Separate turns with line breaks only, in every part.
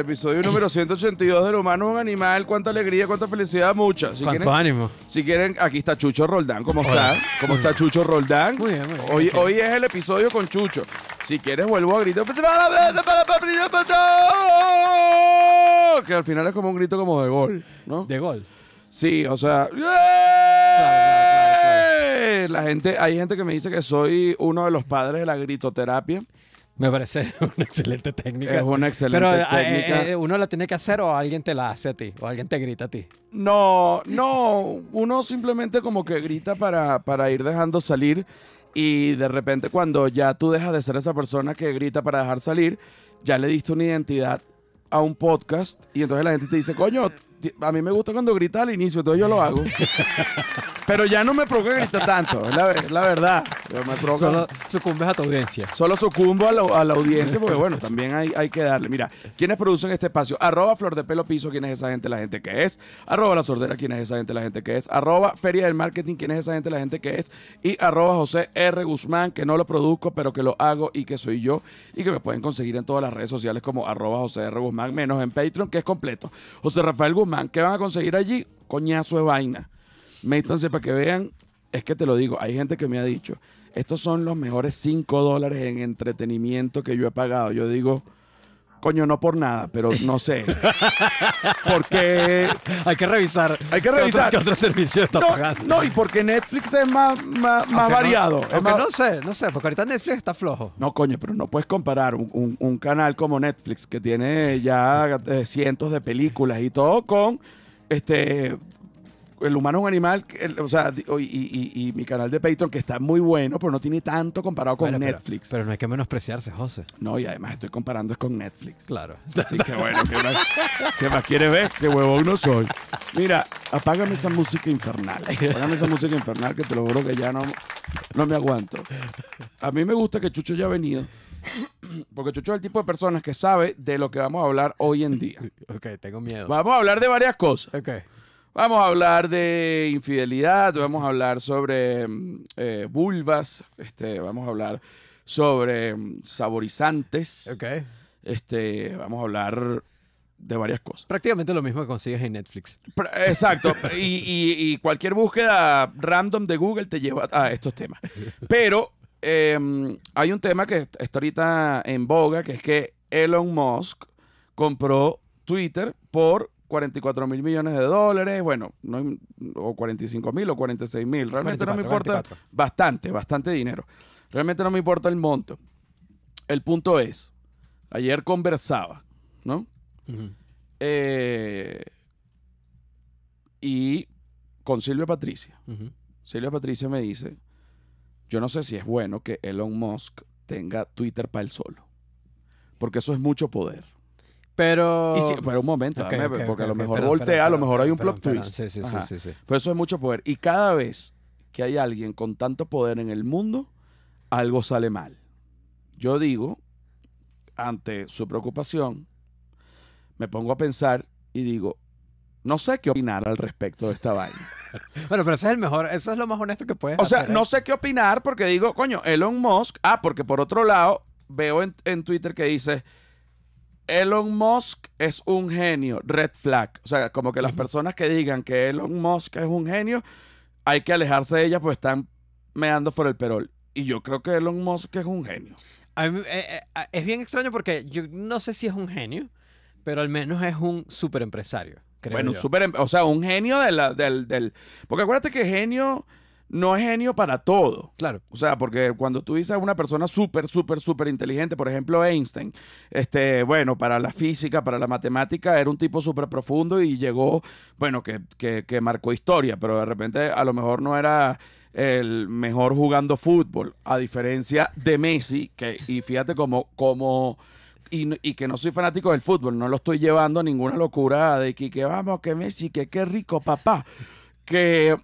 episodio número 182 del humano un animal. Cuánta alegría, cuánta felicidad, mucha. Cuánto ánimo. Si quieren, aquí está Chucho Roldán. ¿Cómo está? ¿Cómo está Chucho Roldán? Hoy, hoy es el episodio con Chucho. Si quieres, vuelvo a gritar. Que al final es como un grito como de gol, ¿no? De gol. Sí, o sea. la gente, hay gente que me dice que soy uno de los padres de la gritoterapia. Me parece una
excelente técnica.
Es una excelente eh, técnica. Eh,
eh, ¿Uno la tiene que hacer o alguien te la hace a ti? ¿O alguien te grita a ti?
No, no. Uno simplemente como que grita para, para ir dejando salir. Y de repente cuando ya tú dejas de ser esa persona que grita para dejar salir, ya le diste una identidad a un podcast. Y entonces la gente te dice, coño, a mí me gusta cuando grita al inicio, entonces yo lo hago. Pero ya no me provoca gritar tanto, la, verdad. Me solo sucumbes a tu audiencia. Solo sucumbo a, la audiencia porque, bueno, también hay, hay que darle. Mira, ¿quiénes producen este espacio? Arroba Flor de Pelo Piso, ¿quién es esa gente? La gente que es. Arroba La Sordera, ¿quién es esa gente? La gente que es. Arroba Feria del Marketing, ¿quién es esa gente? La gente que es. Y arroba José R. Guzmán, que no lo produzco, pero que lo hago y que soy yo. Y que me pueden conseguir en todas las redes sociales como arroba José R. Guzmán, menos en Patreon, que es completo. José Rafael Guzmán ¿Qué van a conseguir allí? Coñazo de vaina. Métanse para que vean. Es que te lo digo, hay gente que me ha dicho, estos son los mejores 5 dólares en entretenimiento que yo he pagado. Yo digo, Coño, no por nada, pero no sé. Porque. Hay que revisar. Hay que revisar. ¿Qué otro, servicio está pagando? No, y porque Netflix es más, más, variado. No, no sé, no sé, porque ahorita Netflix está flojo. No, coño, pero no puedes comparar un, canal como Netflix, que tiene ya eh, cientos de películas y todo, con este el humano es un animal, o sea, y, mi canal de Patreon, que está muy bueno, pero no tiene tanto comparado con Netflix. Pero, no hay que menospreciarse, José. No, y además estoy comparando es con Netflix. Claro. Así que bueno, ¿qué más, quieres ver? Qué huevón no soy. Mira, apágame esa música infernal. Apágame esa música infernal que te lo juro que ya no, no me aguanto. A mí me gusta que Chucho haya venido. Porque Chucho es el tipo de personas que sabe de lo que vamos a hablar hoy en día. Ok, tengo miedo. Vamos a hablar de varias cosas. Ok. Vamos a hablar de infidelidad, vamos a hablar sobre mm, eh, vulvas, este, vamos a hablar sobre mm, saborizantes. Ok. Este, vamos a hablar de varias cosas. Prácticamente lo mismo que consigues en Netflix. Exacto. y, cualquier búsqueda random de Google te lleva a estos temas. Pero em, hay un tema que está ahorita en boga, que es que Elon Musk compró Twitter por 44 mil millones de dólares, bueno, no, o 45 mil o 46 mil, realmente no me importa, bastante, bastante dinero, realmente no me importa el monto. El punto es, ayer conversaba, ¿no? Eh, y con Silvia Patricia, Silvia Patricia me dice, yo no sé si es bueno que Elon Musk tenga Twitter para él solo, porque eso es mucho poder. Pero. un momento, porque a lo mejor voltea, a lo mejor hay un plot twist. Sí, sí, sí, sí, eso es mucho poder. Y cada vez que hay alguien con tanto poder en el mundo, algo sale mal. Yo digo, ante su preocupación, me pongo a pensar y digo, no sé qué opinar al respecto de esta vaina. Bueno, pero eso es el mejor, eso es lo más honesto que puedes O sea, no ¿eh? sé qué opinar porque digo, coño, Elon Musk. Ah, porque por otro lado, veo en, en Twitter que dice, Elon Musk es un genio, red flag. O sea, como que las personas que digan que Elon Musk es un genio, hay que alejarse de ellas pues están meando por el perol. Y yo creo que Elon Musk es un genio. Eh, eh, es bien extraño porque yo no sé si es un genio, pero al menos es un super empresario. bueno, yo. super, o sea, un genio de la, del, del... Porque acuérdate que genio no es genio para todo. Claro. O sea, porque cuando tú dices a una persona súper, súper, súper inteligente, por ejemplo Einstein, este, bueno, para la física, para la matemática, era un tipo súper profundo y llegó, bueno, que, marcó historia, pero de repente a lo mejor no era el mejor jugando fútbol, a diferencia de Messi, que, y fíjate como, como y, que no soy fanático del fútbol, no lo estoy llevando a ninguna locura de que, que vamos, que Messi, que qué rico papá, que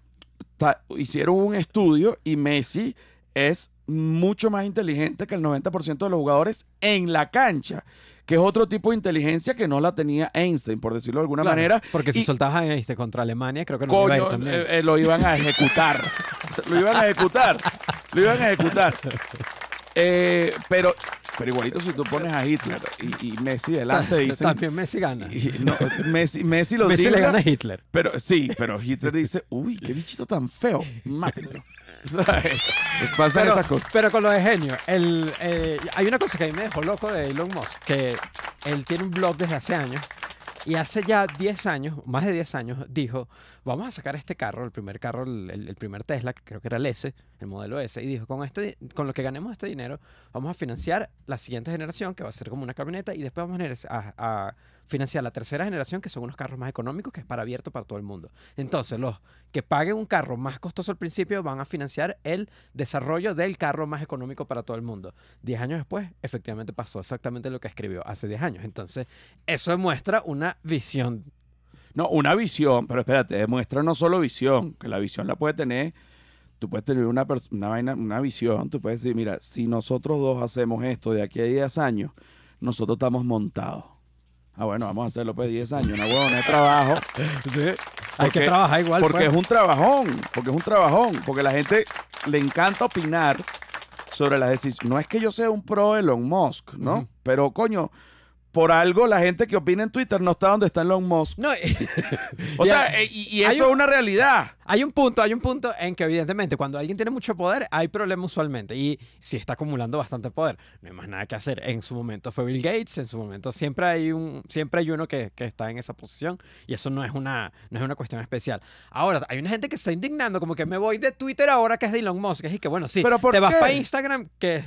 hicieron un estudio y Messi es mucho más inteligente que el 90% de los jugadores en la cancha, que es otro tipo de inteligencia que no la tenía Einstein, por decirlo de alguna manera. Porque si y, soltabas a Einstein contra Alemania, creo que no también. lo iban a ejecutar. lo iban a ejecutar. lo iban a ejecutar. pero pero igualito si tú pones a Hitler y, Messi delante dicen... También Messi gana. Messi, Messi lo Messi le gana a Hitler. Pero, sí, pero Hitler dice, uy, qué bichito tan feo, mátenlo. Pasan esas cosas. Pero con lo de
genio, el, eh, hay una cosa que a mí me dejó loco de Elon Musk, que él tiene un blog desde hace años y hace ya 10 años, más de 10 años, dijo, vamos a sacar este carro, el primer carro, el, primer Tesla, que creo que era el S, el modelo S, y dijo, con, este, con lo que ganemos este dinero, vamos a financiar la siguiente generación, que va a ser como una camioneta, y después vamos a, a financiar la tercera generación, que son unos carros más económicos, que es para abierto para todo el mundo. Entonces, los que paguen un carro más costoso al principio van a financiar el desarrollo del carro más económico para todo el mundo. Diez años después, efectivamente pasó exactamente lo que escribió hace diez años. Entonces, eso demuestra una visión.
No, una visión, pero espérate, demuestra eh, no solo visión, que la visión la puede tener tú puedes tener una, una, una visión, tú puedes decir, mira, si nosotros dos hacemos esto de aquí a 10 años, nosotros estamos montados. Ah, bueno, vamos a hacerlo pues 10 años, una huevona de trabajo. sí. Hay que trabajar igual. Porque pues. es un trabajón, porque es un trabajón, porque la gente le encanta opinar sobre las decisiones. No es que yo sea un pro Elon Musk, ¿no? Pero coño, por algo la gente que opina en Twitter no está donde está Elon Musk. No, o sea,
eh, y, eso es una realidad.
Hay un punto, hay un punto en que evidentemente cuando alguien tiene mucho poder hay problemas usualmente y si está acumulando bastante poder, no hay más nada que hacer. En su momento fue Bill Gates, en su momento siempre hay un siempre hay uno que, está en esa posición y eso no es una no es una cuestión especial. Ahora, hay una gente que está indignando como que me voy de Twitter ahora que es de Elon Musk, que que bueno, sí, te vas para Instagram que, es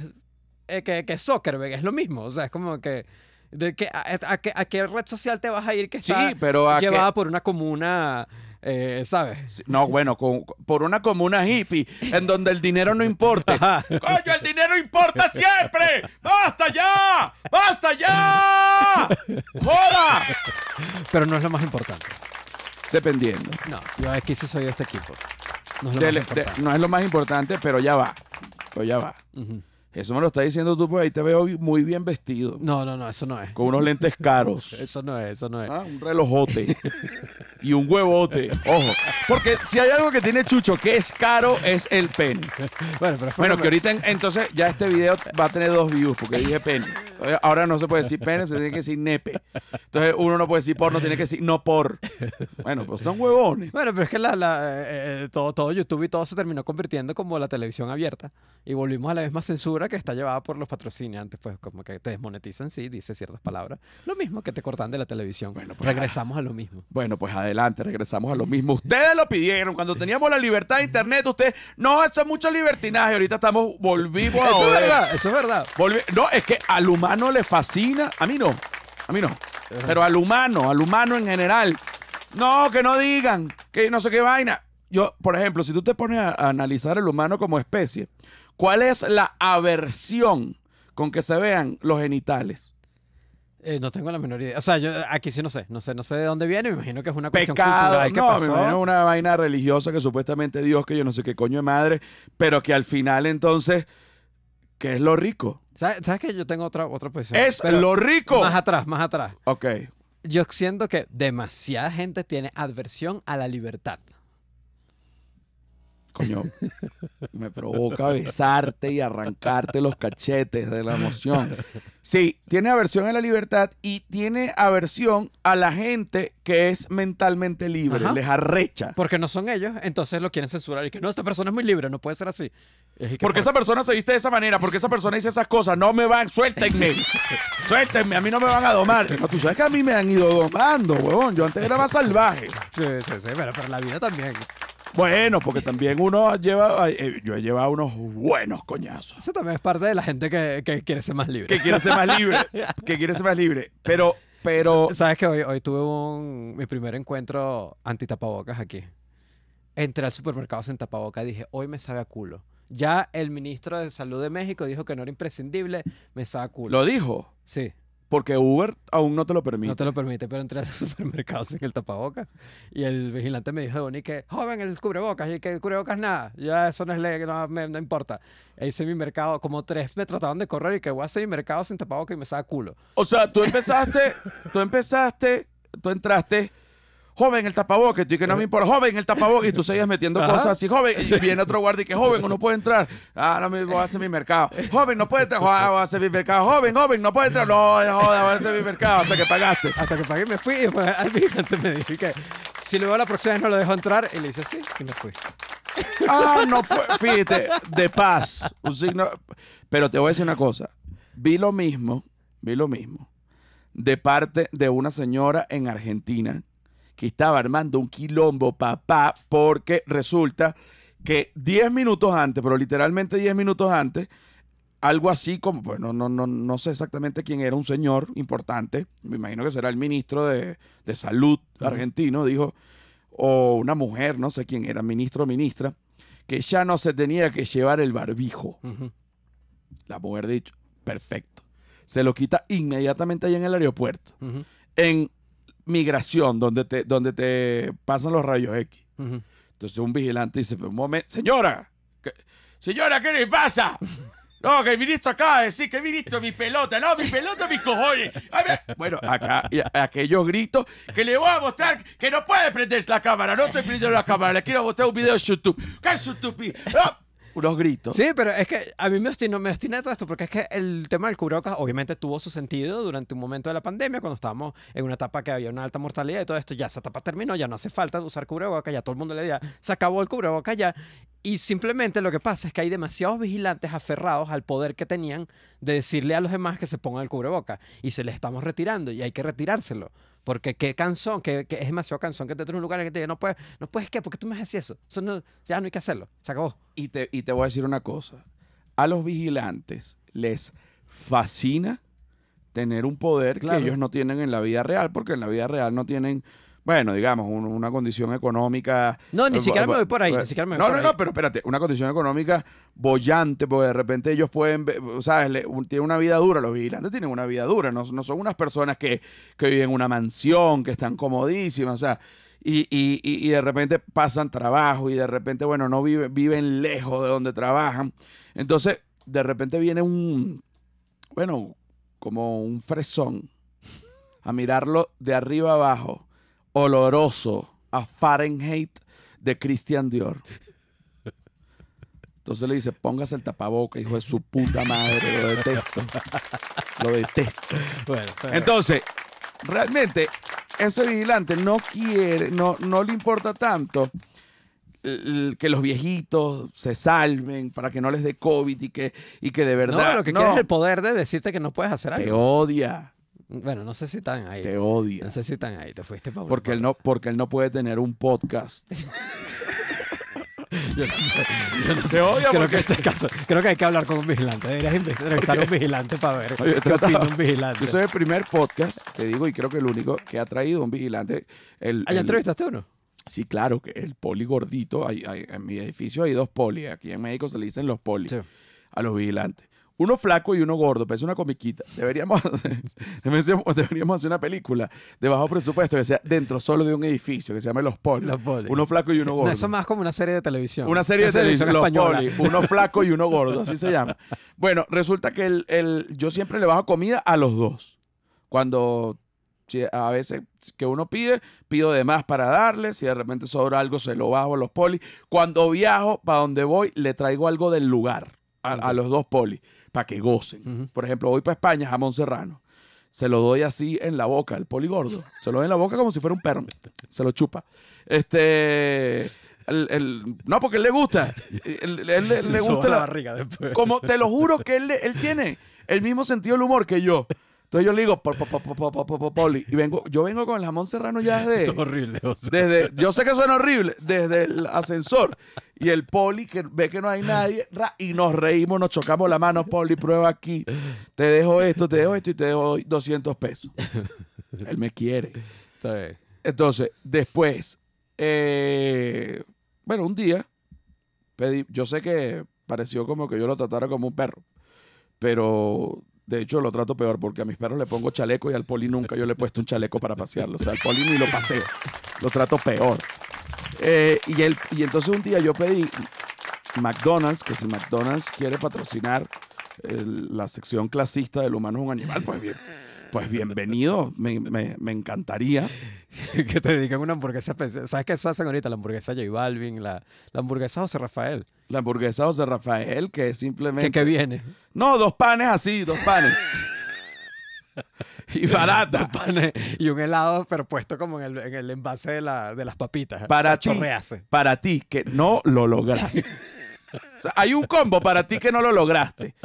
eh, que que Zuckerberg es lo mismo, o sea, es como que de que, a, a, qué red social te vas a ir que está pero llevada
por una comuna, eh, ¿sabes? No, bueno, por una comuna hippie, en donde el dinero no importa. ¡Coño, el dinero importa siempre! ¡Hasta ya! ¡Hasta ya! ¡Joda! Pero no es lo más importante. Dependiendo. No, yo aquí sí soy de este equipo. No es lo, más, importante. pero ya va. Pero ya va. Eso me lo está diciendo tú, pues ahí te veo muy bien vestido.
No, no, no, eso no es. Con unos
lentes caros. eso no es, eso no es. Ah, un relojote. y un huevote. Ojo. Porque si hay algo que tiene Chucho que es caro, es el pen.
bueno, pero bueno que ahorita
entonces ya este video va a tener dos views, porque dije pene. Ahora no se puede decir pene, se tiene que decir nepe. Entonces uno no puede decir por no tiene que decir no por. Bueno, pues son huevones.
Bueno, pero es que la, la eh, eh, todo, todo YouTube y todo se terminó convirtiendo como la televisión abierta. Y volvimos a la misma censura que está llevada por los patrocinantes, pues como que te desmonetizan, sí, dice ciertas palabras. Lo mismo que te cortan
de la televisión. Bueno, pues, regresamos ah, a lo mismo. Bueno, pues adelante, regresamos a lo mismo. Ustedes lo pidieron cuando teníamos la libertad de internet, ustedes, no, eso es mucho libertinaje, ahorita estamos, volvimos a... Eso es verdad, eso es verdad. no, es que al humano le fascina, a mí no, a mí no, pero al humano, al humano en general. No, que no digan, que no sé qué vaina. Yo, por ejemplo, si tú te pones a analizar el humano como especie, ¿Cuál es la aversión con que se vean los genitales?
Eh, no tengo la menor idea. O sea, yo aquí sí no sé. No sé, no sé de dónde viene. Me imagino que es una cuestión Pecado, cultural no, me imagino
una vaina religiosa que supuestamente Dios, que yo no sé qué coño de madre, pero que al final entonces, ¿qué es lo rico?
¿Sabes, ¿sabes que yo tengo otra, otra posición? ¡Es lo rico! Más atrás, más atrás. Ok. Yo siento que demasiada gente tiene adversión a la libertad
coño,
me provoca besarte y arrancarte los cachetes de la emoción. Sí, tiene aversión a la libertad y tiene aversión a la gente que es mentalmente libre, les arrecha. Porque no son ellos, entonces lo quieren censurar y que no, esta persona es muy libre, no puede ser así. porque esa persona se viste de esa manera, porque esa persona dice esas cosas, no me van, suéltenme, suéltenme, a mí no me van a domar. tú sabes que a mí me han ido domando, huevón, yo antes era más salvaje. Sí, sí, sí, pero la vida también. Bueno, porque también uno lleva, eh, yo he llevado unos buenos coñazos.
Eso también es parte de la gente que, quiere ser más libre. Que quiere ser más libre,
que quiere ser más libre. Pero, pero...
Sabes que hoy, hoy tuve un, mi primer encuentro anti tapabocas aquí. Entré al supermercado sin tapabocas y dije, hoy me sabe a culo. Ya el ministro de Salud de México dijo que no era imprescindible, me sabe a culo. ¿Lo dijo?
Sí. Porque Uber aún no te lo permite. No te
lo permite, pero entré al supermercado sin el tapabocas. Y el vigilante me dijo, que joven, el cubrebocas, y que el cubrebocas nada. Ya eso no es ley, no, me, no importa. E hice mi mercado, como tres me trataban de correr y que voy a hacer mi mercado sin tapabocas y me saca culo.
O sea, tú empezaste, tú empezaste, tú entraste joven el tapabocas, y que no me eh, importa, joven el tapabocas, y tú seguías metiendo cosas así, joven, y viene otro guardia y que joven, no puede entrar, ah, no, me voy a hacer mi mercado, joven, no puede entrar, ah, voy a hacer mi mercado, joven, joven, no puede entrar, no, joder, voy a hacer mi mercado, hasta que pagaste. Hasta que pagué me fui, y al vigilante me dije si luego la próxima vez no lo dejo entrar, y le hice así, y me fui.
Ah, no fue, fíjate, de
paz, un signo, pero te voy a decir una cosa, vi lo mismo, vi lo mismo, de parte de una señora en Argentina que estaba armando un quilombo, papá, porque resulta que 10 minutos antes, pero literalmente diez minutos antes, algo así como, bueno, pues, no, no, no, sé exactamente quién era, un señor importante, me imagino que será el ministro de, Salud argentino, dijo, o una mujer, no sé quién era, ministro o ministra, que ya no se tenía que llevar el barbijo. La mujer dicho, perfecto. Se lo quita inmediatamente ahí en el aeropuerto. En migración donde te, donde te pasan los rayos X. Entonces un vigilante dice, pero un momento, señora, señora, ¿qué le pasa? No, que el ministro acaba de decir que el ministro mi pelota, no, mi pelota, mis cojones. Bueno, acá, aquellos gritos que le voy a mostrar que no puede prender la cámara, no estoy prendiendo la cámara, le quiero mostrar un video de YouTube. ¿Qué es YouTube? unos gritos. Sí, pero es que a mí me obstina, me todo
esto, porque es que el tema del cubrebocas obviamente tuvo su sentido durante un momento de la pandemia, cuando estábamos en una etapa que había una alta mortalidad y todo esto, ya esa etapa terminó, ya no hace falta usar cubrebocas, ya todo el mundo le decía, se acabó el cubrebocas ya. Y simplemente lo que pasa es que hay demasiados vigilantes aferrados al poder que tenían de decirle a los demás que se pongan el cubrebocas y se les estamos retirando y hay que retirárselo. Porque qué canción, que, es demasiado canción que te trae un lugar que te diga, no puedes, no puedes qué, porque tú me haces eso.
eso ya no hay que hacerlo, se acabó. Y te, y te voy a decir una cosa. A los vigilantes les fascina tener un poder que ellos no tienen en la vida real, porque en la vida real no tienen bueno, digamos, una condición económica. No, ni eh, siquiera me voy por ahí, ni siquiera me no, no, no, pero espérate, una condición económica bollante, porque de repente ellos pueden, ¿sabes? tienen una vida dura, los vigilantes tienen una vida dura, no, son unas personas que, que viven en una mansión, que están comodísimas, o sea. Y, y- de repente pasan trabajo y de repente, bueno, no vive viven lejos de donde trabajan. Entonces, de repente viene un, bueno, como un fresón a mirarlo de arriba abajo oloroso a Fahrenheit de Christian Dior. Entonces le dice, póngase el tapaboca, hijo de su puta madre, lo detesto. Lo detesto. Entonces, realmente, ese vigilante no quiere, no, no le importa tanto que los viejitos se salven para que no les dé COVID y que, y que de verdad. No, lo que quiere es el
poder de decirte que no puedes hacer algo. Te odia. Bueno, no sé si están ahí.
Te odio. No sé si están ahí. Te fuiste porque él no Porque él no puede tener un podcast.
yo no sé, Te odio creo que este
creo que hay que hablar con un vigilante. Deberías
entrevistar un vigilante para ver vigilante. Yo soy
el primer podcast, te digo, y creo que el único que ha traído un vigilante. ¿Hay ah, entrevistas, ya entrevistaste uno? Sí, claro, que el poli gordito. Hay, en mi edificio hay dos polis. Aquí en México se le dicen los polis a los vigilantes uno flaco y uno gordo, es pues, una comiquita. Deberíamos, deberíamos hacer una película de bajo presupuesto que sea dentro solo de un edificio que se llame Los Polis. Uno flaco y uno gordo. eso es más como
una serie de televisión. Una serie de televisión, Los Polis. Uno flaco y uno gordo, así se llama.
Bueno, resulta que el, yo siempre le bajo comida a los dos. Cuando a veces que uno pide, pido de más para darle. Si de repente sobra algo, se lo bajo a los polis. Cuando viajo, para donde voy, le traigo algo del lugar a, a los dos polis para que gocen. Por ejemplo, voy para España, jamón serrano. Se lo doy así en la boca, el poligordo. Se lo doy en la boca como si fuera un perro. Se lo chupa. Este. El, no, porque él le gusta. Él, le gusta la, barriga después. Como te lo juro que él, él tiene el mismo sentido del humor que yo. Entonces yo le digo, Poli, y vengo, yo vengo con el jamón serrano ya desde... es horrible, desde, Yo sé que suena horrible, desde el ascensor. Y el Poli que ve que no hay nadie, y nos reímos, nos chocamos la mano, Poli, prueba aquí, te dejo esto, te dejo esto y te dejo 200 pesos. Él me quiere. Entonces, después, eh, bueno, un día, pedí, yo sé que pareció como que yo lo tratara como un perro, pero de hecho, lo trato peor porque a mis perros le pongo chaleco y al poli nunca yo le he puesto un chaleco para pasearlo. O sea, al poli ni lo paseo. Lo trato peor. Eh, y, entonces un día yo pedí McDonald's, que si McDonald's quiere patrocinar la sección clasista del humano es un animal, pues bien, pues bienvenido, me, encantaría. que te dediquen una hamburguesa especial. ¿Sabes qué se hacen ahorita? La hamburguesa J Balvin, la, la hamburguesa José Rafael. La hamburguesa José Rafael, que es simplemente... ¿Qué, viene? No, dos panes así, dos panes. y barata. Panes y un
helado, pero puesto como en el, envase de, las papitas. Para ti,
para ti, que no lo lograste. o sea, hay un combo para ti que no lo lograste.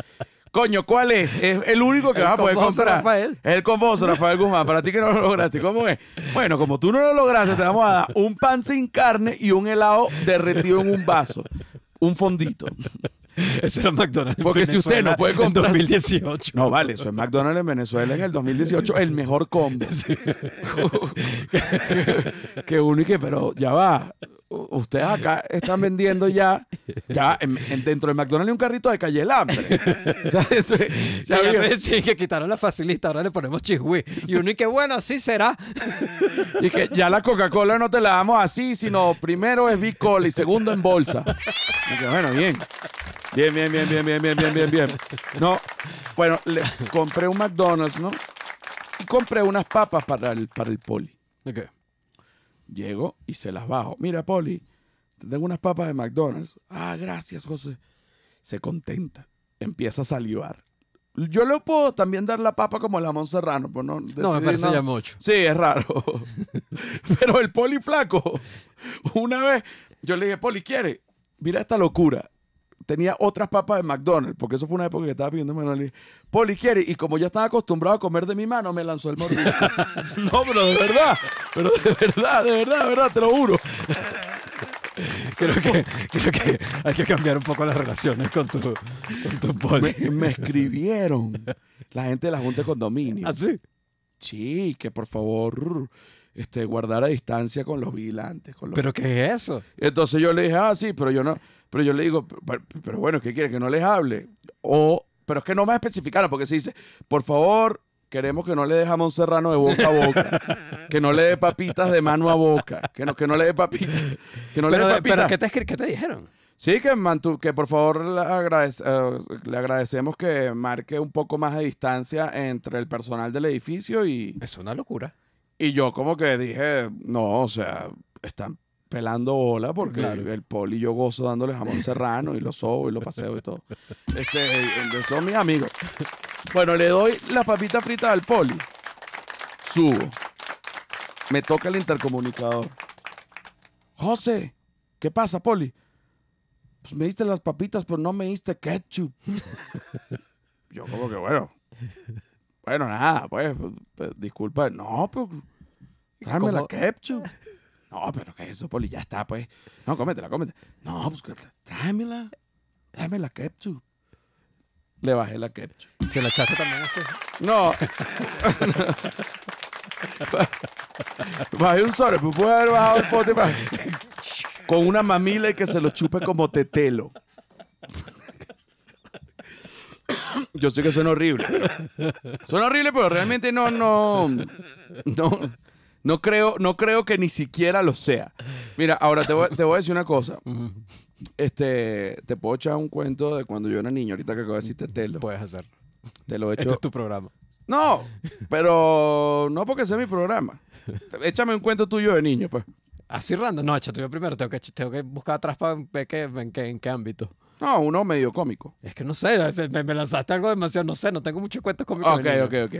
Coño, ¿cuál es? Es el único que vas a poder comprar. Es El con Rafael Guzmán. Para ti que no lo lograste, ¿cómo es? Bueno, como tú no lo lograste, te vamos a dar un pan sin carne y un helado derretido en un vaso. Un fondito. Ese era McDonald's. Porque si usted no puede comprar. 2018. No, vale, eso es McDonald's en Venezuela en el 2018, el mejor combo. Qué único, pero ya va ustedes acá están vendiendo ya, ya dentro de McDonald's un carrito de calle el hambre. o este, sea, que quitaron la facilita, ahora le ponemos chihui. Y uno y que bueno, así será. y que ya la Coca-Cola no te la damos así, sino primero es Bicola y segundo en bolsa. bueno, bien. Bien, bien, bien, bien, bien, bien, bien, bien, bien. No, bueno, compré un McDonald's, ¿no? Y compré unas papas para el, para el poli. Llego y se las bajo. Mira, Poli, tengo unas papas de McDonald's. Ah, gracias, José. Se contenta. Empieza a salivar. Yo le puedo también dar la papa como la Monserrano, pero pues, no. no, me parece ya mucho. Sí, es raro. pero el poli flaco, una vez yo le dije, Poli, ¿quiere? Mira esta locura tenía otras papas de McDonald's, porque eso fue una época que estaba pidiendo Manuel Poli quiere, y como ya estaba acostumbrado a comer de mi mano, me lanzó el morrillo. no, pero de verdad, pero de verdad, de verdad, de verdad, te lo juro. Creo que, creo que hay que cambiar un poco las relaciones con tu, con poli. Me, escribieron la gente de la Junta de Condominio. ¿Ah, sí? Sí, que por favor este, guardar a distancia con los vigilantes. ¿Pero qué es eso? Entonces yo le dije, ah, sí, pero yo no, pero yo le digo, pero, bueno, ¿qué quiere? Que no les hable. O, pero es que no me especificaron, porque se dice, por favor, queremos que no le dejamos serrano de boca a boca, que no le dé papitas de mano a boca, que no, que no le dé papitas, que no le dé papitas. ¿qué te, dijeron? Sí, que, mantu que por favor eh, le, agradecemos que marque un poco más de distancia entre el personal del edificio y... Es una locura. Y yo como que dije, no, o sea, están pelando bola porque el, poli yo gozo dándole jamón serrano y lo sobo y lo paseo y todo. Este, son mis amigos. Bueno, le doy las papitas fritas al poli. Subo. Me toca el intercomunicador. José, ¿qué pasa, poli? Pues me diste las papitas, pero no me diste ketchup. yo como que bueno. Bueno, nada, pues, pues disculpa. No, pero pues, tráeme la ketchup. No, pero que eso, Poli, ya está, pues. No, cómetela, cómetela. No, pues tráemela. Tráeme la ketchup. Le bajé la ketchup. ¿Se la echaste también así? No. Bajé un sobre, pues puede haber bajado el pote con una mamila y que se lo chupe como tetelo. Yo sé que suena horrible. Suena horrible, pero realmente no, no, no, no creo, no creo que ni siquiera lo sea. Mira, ahora te voy, a decir una cosa. Este, te puedo echar un cuento de cuando yo era niño, ahorita que acabo de decirte te lo. Puedes hacer Te lo he este hecho. Este es tu programa. No, pero no porque sea mi programa. Échame un cuento tuyo de niño, pues. Así Rando? No, échate yo primero. Tengo que, tengo que buscar atrás
para ver en, qué, ámbito. No, uno medio cómico. Es que no sé, me, lanzaste algo
demasiado. No sé, no tengo muchos cuentos cómicos. Ok, ok, ok.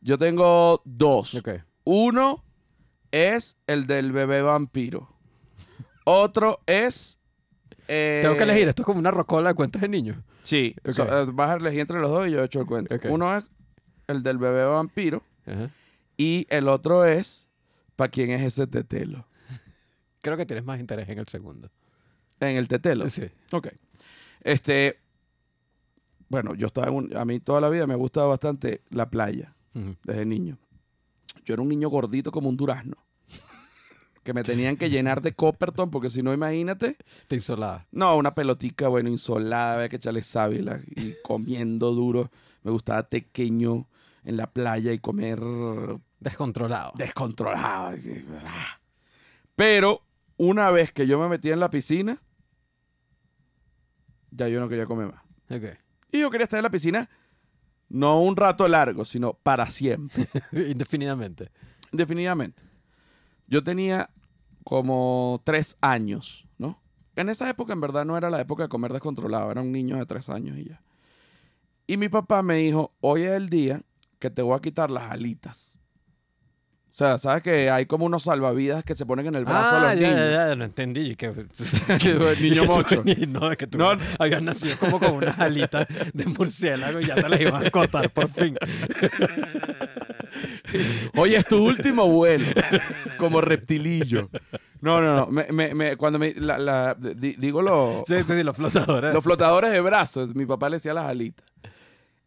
Yo tengo dos. Okay. Uno es el del bebé vampiro. Otro es. Eh, Tengo que elegir, esto es como una rocola de cuentos de niños. Sí, eh, vas a elegir entre los dos y yo he hecho el cuento. Uno es el del bebé vampiro y el otro es ¿Para quién es ese tetelo?
Creo que tienes más interés en el segundo.
En el tetelo. Sí. Ok. Este, bueno, yo estaba en un, a mí toda la vida me ha gustado bastante la playa desde niño. Yo era un niño gordito como un durazno. Que me tenían que llenar de Copperton, porque si no, imagínate. Te insolada. No, una pelotica, bueno, insolada, había que echarle sábila y comiendo duro. Me gustaba pequeño en la playa y comer. Descontrolado. Descontrolado. Ah. Pero una vez que yo me metía en la piscina, ya yo no quería comer más. Y yo quería estar en la piscina no un rato largo, sino para siempre. Indefinidamente. Indefinidamente. Yo tenía como tres años, ¿no? En esa época, en verdad, no era la época de comer descontrolado, era un niño de tres años y ya. Y mi papá me dijo: Hoy es el día que te voy a quitar las alitas. O sea, ¿sabes que hay como unos salvavidas que se ponen en el brazo ah, a los ah, ya, niños? Ya, ya, no entendí. Que, que niño mocho. no, es que tú no. habías nacido como con unas alitas de murciélago y ya te las iban a cortar por fin. Oye, es tu último vuelo como reptilillo. No, no, no. Me, cuando me, digo los... Sí, sí, los flotadores. Los flotadores de brazos. Mi papá le decía las alitas.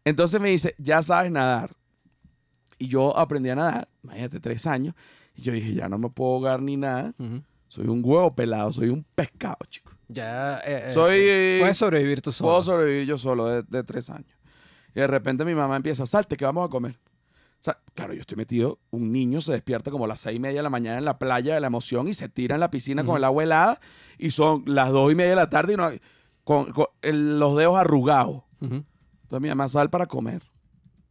Entonces me dice, ya sabes nadar. Y yo aprendí a nadar Imagínate, tres años. Y yo dije, ya no me puedo ahogar ni nada. Soy un huevo pelado, soy un pescado, chico. Ya. Eh, eh, soy. Eh, puedes sobrevivir tú solo. Puedo sobrevivir yo solo de, tres años. Y de repente mi mamá empieza, salte, que vamos a comer. claro, yo estoy metido. Un niño se despierta como a las seis y media de la mañana en la playa de la emoción y se tira en la piscina con el agua helada. Y son las dos y media de la tarde y no, con, los dedos arrugados.
Entonces
mi mamá sale para comer.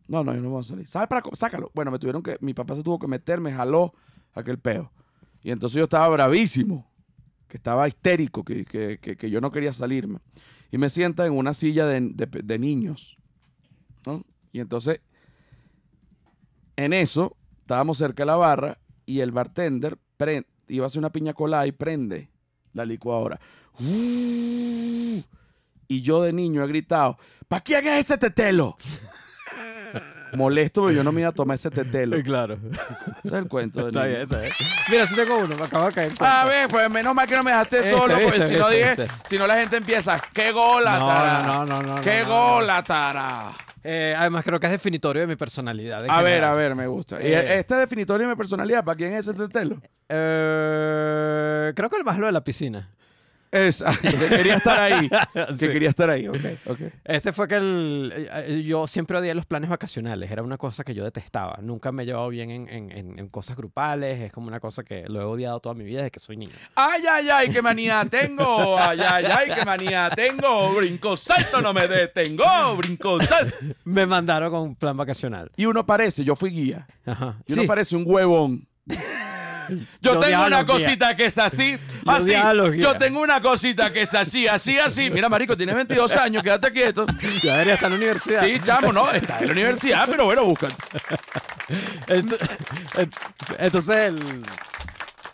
No, no, yo no voy a salir. para, sácalo. Bueno, me tuvieron que, mi papá se tuvo que meter, me jaló aquel peo. Y entonces yo estaba bravísimo, que estaba histérico, que, que, yo no quería salirme. Y me sienta en una silla de, niños. Y entonces, en eso, estábamos cerca de la barra y el bartender iba a hacer una piña colada y prende la licuadora. Y yo de niño he gritado, ¿para quién es ese tetelo? molesto, pero yo no me iba a tomar ese tetelo. Claro. Ese es el cuento. Está bien, está bien. Mira, si tengo uno, me acaba de caer. A ver, pues menos mal que no me dejaste este, solo, porque este, si no este, dije, si no la gente empieza, ¡qué gola, tara! No, no, no, no. ¡Qué gola, tara!
Eh, además, creo que es definitorio de mi personalidad. a ver, a ver, me gusta. ¿Y eh.
este es definitorio de mi personalidad? ¿Para quién es ese tetelo? Eh, creo que el más lo de la piscina. Exacto, que quería estar ahí. Que quería estar ahí, ok,
Este fue que el, eh, eh, yo siempre odié los planes vacacionales, era una cosa que yo detestaba. Nunca me he llevado bien en, cosas grupales, es como una cosa que lo he odiado toda mi vida desde que soy niño.
¡Ay, ay, ay, qué manía tengo! ¡Ay, ay, ay, qué manía tengo! ¡Brinco, salto, no me detengo! ¡Brinco, salto! Me mandaron con un plan vacacional. Y uno parece, yo fui guía, y uno parece un huevón. Yo, tengo una cosita que es así, así. Yo, tengo una cosita que es así, así, así. Mira, marico, tienes 22 años, quédate quieto. Ya debería estar en la universidad. Sí, chamo, no, está en la universidad, pero bueno, buscan
Entonces,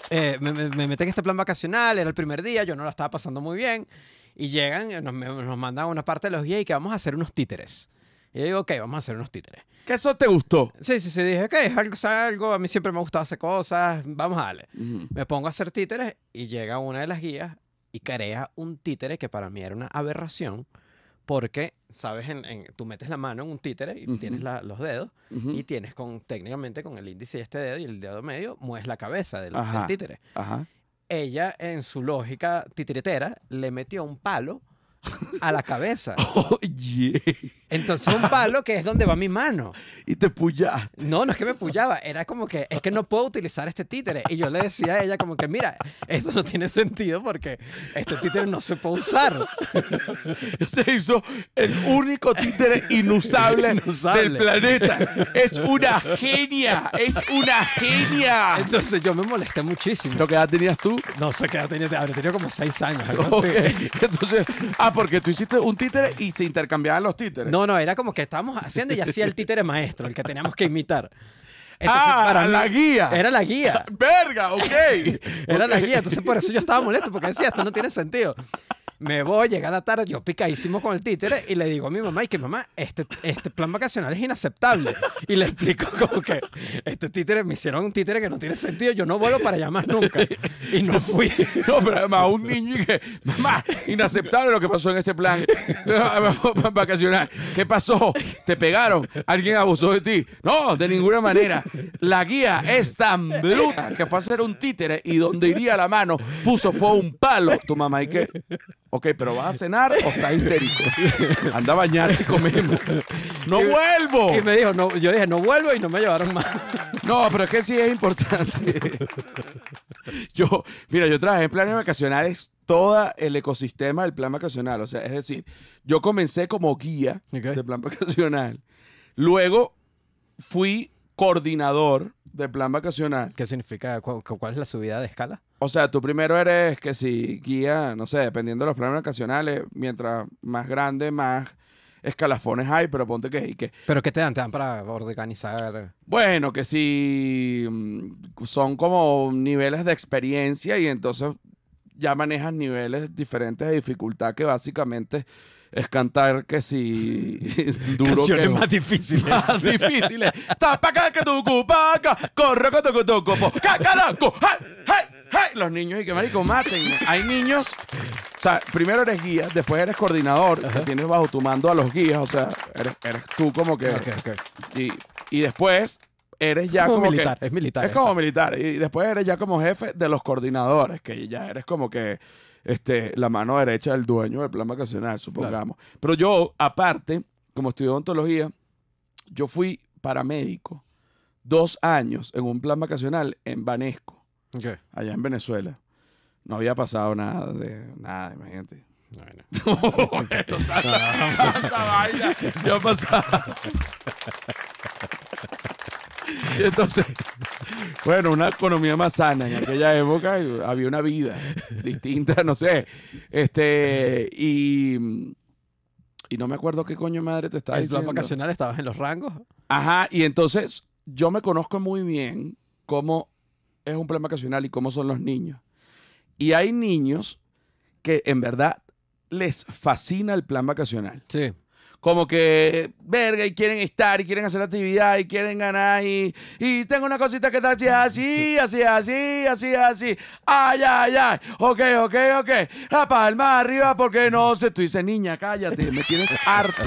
eh, me, meten en este plan vacacional, era el primer día, yo no lo estaba pasando muy bien. Y llegan, nos, mandan una parte de los guías y que vamos a hacer unos títeres. Y yo digo, ok, vamos a hacer unos títeres. ¿Qué eso te gustó? Sí, sí, sí. Dije, ok, es algo, a mí siempre me ha gustado hacer cosas, vamos a darle. Me pongo a hacer títeres y llega una de las guías y crea un títere que para mí era una aberración porque, sabes, en, tú metes la mano en un títere y tienes la, los dedos y tienes con, técnicamente con el índice y este dedo y el dedo medio mueves la cabeza del, títere. Ella, en su lógica titiretera, le metió un palo a la cabeza. Oye. Entonces un palo que es donde va mi mano. Y te pullaste. No, no es que me pullaba, era como que es que no puedo utilizar este títere. Y yo le decía a ella como que, mira, eso no tiene sentido porque este títere
no se puede usar. Se hizo el único títere inusable, del planeta. Es una genia, es una genia. Entonces yo me molesté muchísimo. ¿Lo que edad tenías tú? No sé qué edad tenías, habría tenido como seis años. Entonces, a porque tú hiciste un títere y se intercambiaban los títeres. No, no, era como que
estábamos haciendo y hacía el títere maestro, el que teníamos que imitar.
ah, para la guía.
Era la guía. Verga, ok. era la guía. Entonces, por eso yo estaba molesto, porque decía, esto no tiene sentido me voy, llega la tarde, yo picadísimo con el títere y le digo a mi mamá, y que mamá, este, este plan vacacional es inaceptable. Y le explico como que este títere, me hicieron un títere que no
tiene sentido, yo no vuelo para llamar nunca. Y no fui. No, pero además un niño y que, mamá, inaceptable lo que pasó en este plan vacacional. ¿Qué pasó? ¿Te pegaron? ¿Alguien abusó de ti? No, de ninguna manera. La guía es tan bruta que fue a hacer un títere y donde iría la mano puso fue un palo. Tu mamá, ¿y qué? Ok, pero ¿vas a cenar o estás histérico? Anda a bañarte y comemos. ¡No vuelvo! Y me dijo, yo dije, no vuelvo y no me llevaron más. No, pero es que sí es importante. Yo, mira, yo trabajé en planes vacacionales todo el ecosistema del plan vacacional. O sea, es decir, yo comencé como guía de plan vacacional. Luego fui coordinador de plan vacacional. ¿Qué significa? ¿Cuál, es la subida de escala? O sea, tú primero eres que si guía, no sé, dependiendo de los planes vacacionales, mientras más grande, más escalafones hay, pero ponte que, que... ¿Pero qué te dan? ¿Te dan para organizar? Bueno, que si mm, son como niveles de experiencia y entonces ya manejas niveles diferentes de dificultad que básicamente es cantar que si duro Canciones que más difíciles más difíciles para que tu cupaca corre tu los niños y que marico maten hay niños o sea, primero eres guía, después eres coordinador, que tienes bajo tu mando a los guías, o sea, eres, eres tú como que... Y, y después eres ya como, militar, es militar. Es como militar. Y después eres ya como jefe de los coordinadores, que ya eres como que este, la mano derecha del dueño del plan vacacional, supongamos. Pero yo, aparte, como estudié odontología, yo fui paramédico dos años en un plan vacacional en Banesco, allá en Venezuela. No había pasado nada de nada, imagínate. No no. Yo pasaba. Y entonces, bueno, una economía más sana. En aquella época había una vida distinta, no sé. Este, y, no me acuerdo qué coño madre te estaba diciendo. El plan vacacional estabas en los rangos. Ajá, y entonces yo me conozco muy bien cómo es un plan vacacional y cómo son los niños. Y hay niños que en verdad les fascina el plan vacacional. Sí como que, verga, y quieren estar, y quieren hacer actividad, y quieren ganar, y, y tengo una cosita que está así, así, así, así, así, ay, ay, ay, ok, ok, ok, la palma arriba porque no sé, tú dices, niña, cállate, me tienes harto,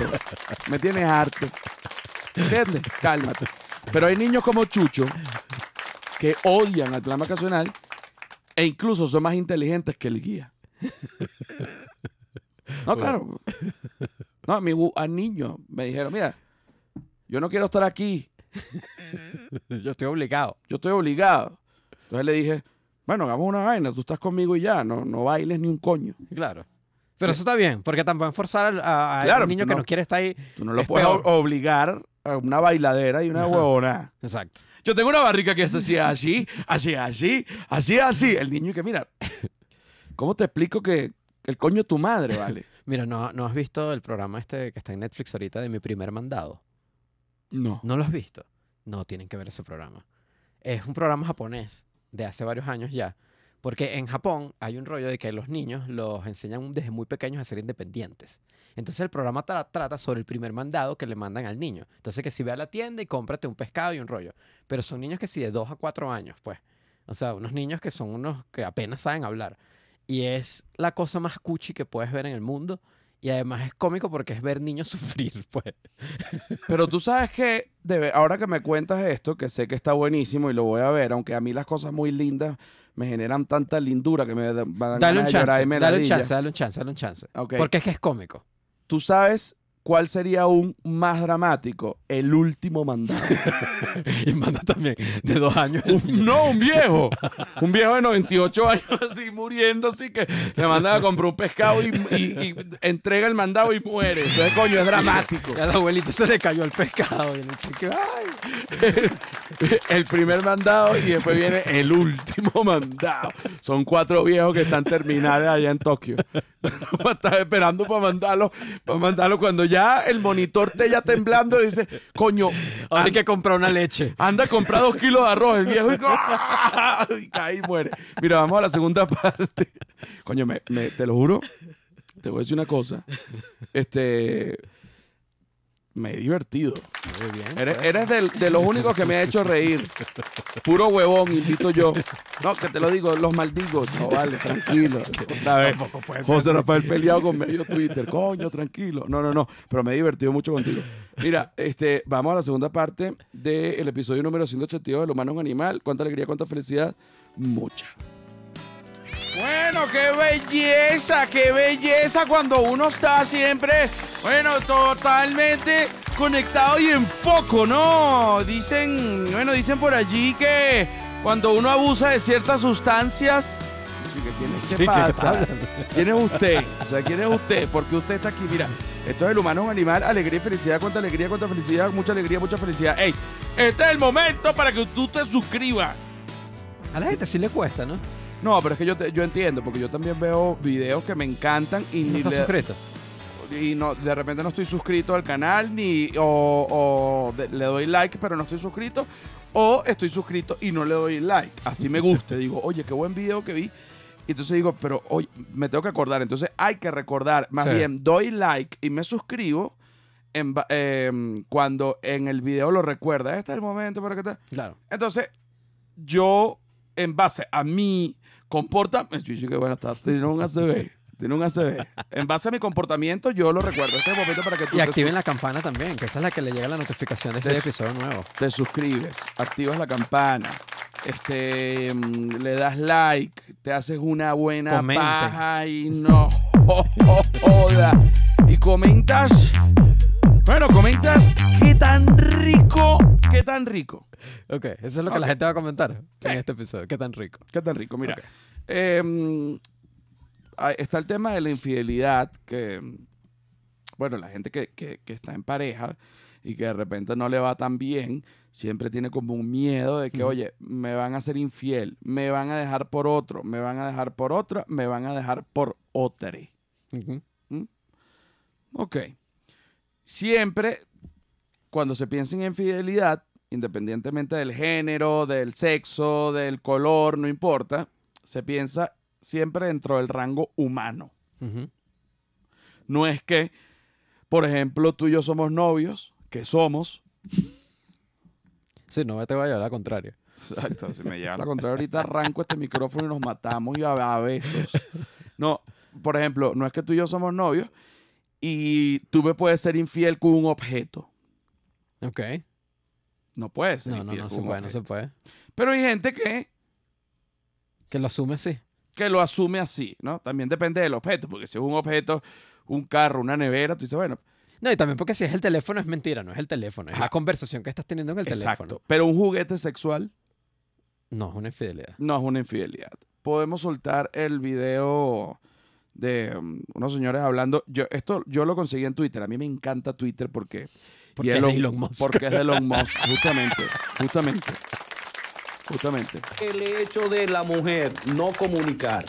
me tienes harto, ¿entiendes? Cálmate. Pero hay niños como Chucho que odian al plan vacacional e incluso son más inteligentes que el guía. No, claro. No, a, mi, al niño me dijeron, mira, yo no quiero estar aquí. yo estoy obligado. Yo estoy obligado. Entonces le dije, bueno, hagamos una vaina, tú estás conmigo y ya, no, no bailes ni un coño.
Claro. Pero eso está bien, porque tampoco forzar a, un niño que no
quiere estar ahí. Tú no lo puedes
obligar
a una bailadera y una huevona. Exacto. Yo tengo una barrica que es hacía así, así, así, así, así. El niño que mira, ¿cómo te explico que el coño es tu madre, vale?
Mira, ¿no, has visto el programa este que está en Netflix ahorita de Mi Primer Mandado? No. ¿No lo has visto? No, tienen que ver ese programa. Es un programa japonés de hace varios años ya. Porque en Japón hay un rollo de que los niños los enseñan desde muy pequeños a ser independientes. Entonces el programa trata sobre el primer mandado que le mandan al niño. Entonces que si ve a la tienda y cómprate un pescado y un rollo. Pero son niños que si de dos a cuatro años, pues. O sea, unos niños que son unos que apenas saben hablar y es la cosa más cuchi que puedes ver en el mundo. Y además es cómico porque es ver niños sufrir, pues.
Pero tú sabes que, ahora que me cuentas esto, que sé que está buenísimo y lo voy a ver, aunque a mí las cosas muy lindas me generan tanta lindura que me van a dar. un chance, Dale un chance, dale un
chance, dale un chance.
Porque es que es cómico. Tú sabes ¿Cuál sería un más dramático? El último mandado. y manda también de dos años. no, un viejo. Un viejo de 98 años así muriendo, así que le mandan a comprar un pescado y, entrega el mandado y muere. Entonces, coño, es dramático. Y al abuelito se le cayó el pescado. el, primer mandado y después viene el último mandado. Son cuatro viejos que están terminados allá en Tokio. Estás esperando para mandarlo, para mandarlo cuando ya ya el monitor te ya temblando y dice, coño. hay que comprar una leche. Anda, compra dos kilos de arroz, el viejo. Y, cae y muere. Mira, vamos a la segunda parte. Coño, te lo juro, te voy a decir una cosa. Este, me he divertido. bien. Eres, de, los únicos que me ha hecho reír. Puro huevón, invito yo. No, que te lo digo, los maldigos. No, vale, tranquilo.
José Rafael peleado
con medio Twitter. Coño, tranquilo. No, no, no. Pero me he divertido mucho contigo. Mira, este, vamos a la segunda parte del episodio número 182 lo humano un animal. ¿Cuánta alegría, cuánta felicidad? Mucha. Bueno, qué belleza, qué belleza cuando uno está siempre, bueno, totalmente conectado y en foco, ¿no? Dicen, bueno, dicen por allí que cuando uno abusa de ciertas sustancias, ¿qué, pasa? ¿Quién es usted? O sea, ¿quién es usted? Porque usted está aquí? Mira, esto es el humano, un animal, alegría y felicidad, cuánta alegría, cuánta felicidad, mucha alegría, mucha felicidad. ¡Ey! Este es el momento para que tú te suscribas. A la gente sí le cuesta, ¿no? No, pero es que yo, yo entiendo, porque yo también veo videos que me encantan y ni y de repente no estoy suscrito al canal ni o, le doy like pero no estoy suscrito o estoy suscrito y no le doy like así me gusta digo oye qué buen video que vi y entonces digo pero hoy me tengo que acordar entonces hay que recordar más bien doy like y me suscribo em, cuando en el video lo recuerda este es el momento para que te... Claro. entonces yo en base a mi comportamiento. que bueno, está, tiene un ACB. Tiene un ACB. En base a mi comportamiento, yo lo recuerdo. Este momento para que tú. Y activen
la campana también, que esa es la que le llega la notificación de este episodio
nuevo. Te suscribes, activas la campana, este, mm, le das like, te haces una buena paja y no Y comentas bueno, comentas qué tan rico, qué tan rico. Ok, eso es lo que la gente va a comentar en este episodio. Qué tan rico. Qué tan rico, mira. Em, ah, está el tema de la infidelidad, que, bueno, la gente que, que, está en pareja y que de repente no le va tan bien, siempre tiene como un miedo de que, oye, me van a ser infiel, me van a dejar por otro, me van a dejar por otra, me van a dejar por otra. ¿Mm? Ok siempre cuando se piensa en infidelidad, independientemente del género, del sexo, del color, no importa, se piensa siempre dentro del rango humano. No es que, por ejemplo, tú y yo somos novios, que somos. Sí, no te vaya a la contraria. Exacto, si me lleva la contraria ahorita arranco este micrófono y nos matamos y a besos. No, por ejemplo, no es que tú y yo somos novios, y tú me puedes ser infiel con un objeto. Ok. No puedes ser no, No, no, se puede, no se puede. Pero hay gente que. Que lo asume así. Que lo asume así, ¿no? También depende del objeto, porque si es un objeto, un carro, una nevera, tú dices, bueno. No, y también porque si es el teléfono es mentira, no es el
teléfono, es ah. la conversación que estás teniendo en el teléfono. Exacto.
Pero un juguete sexual. No es una infidelidad. No es una infidelidad. Podemos soltar el video de um, unos señores hablando. Yo, esto yo lo conseguí en Twitter. A mí me encanta Twitter porque, porque, es, de Elon Musk. Justamente, justamente. Justamente. El hecho de la mujer no comunicar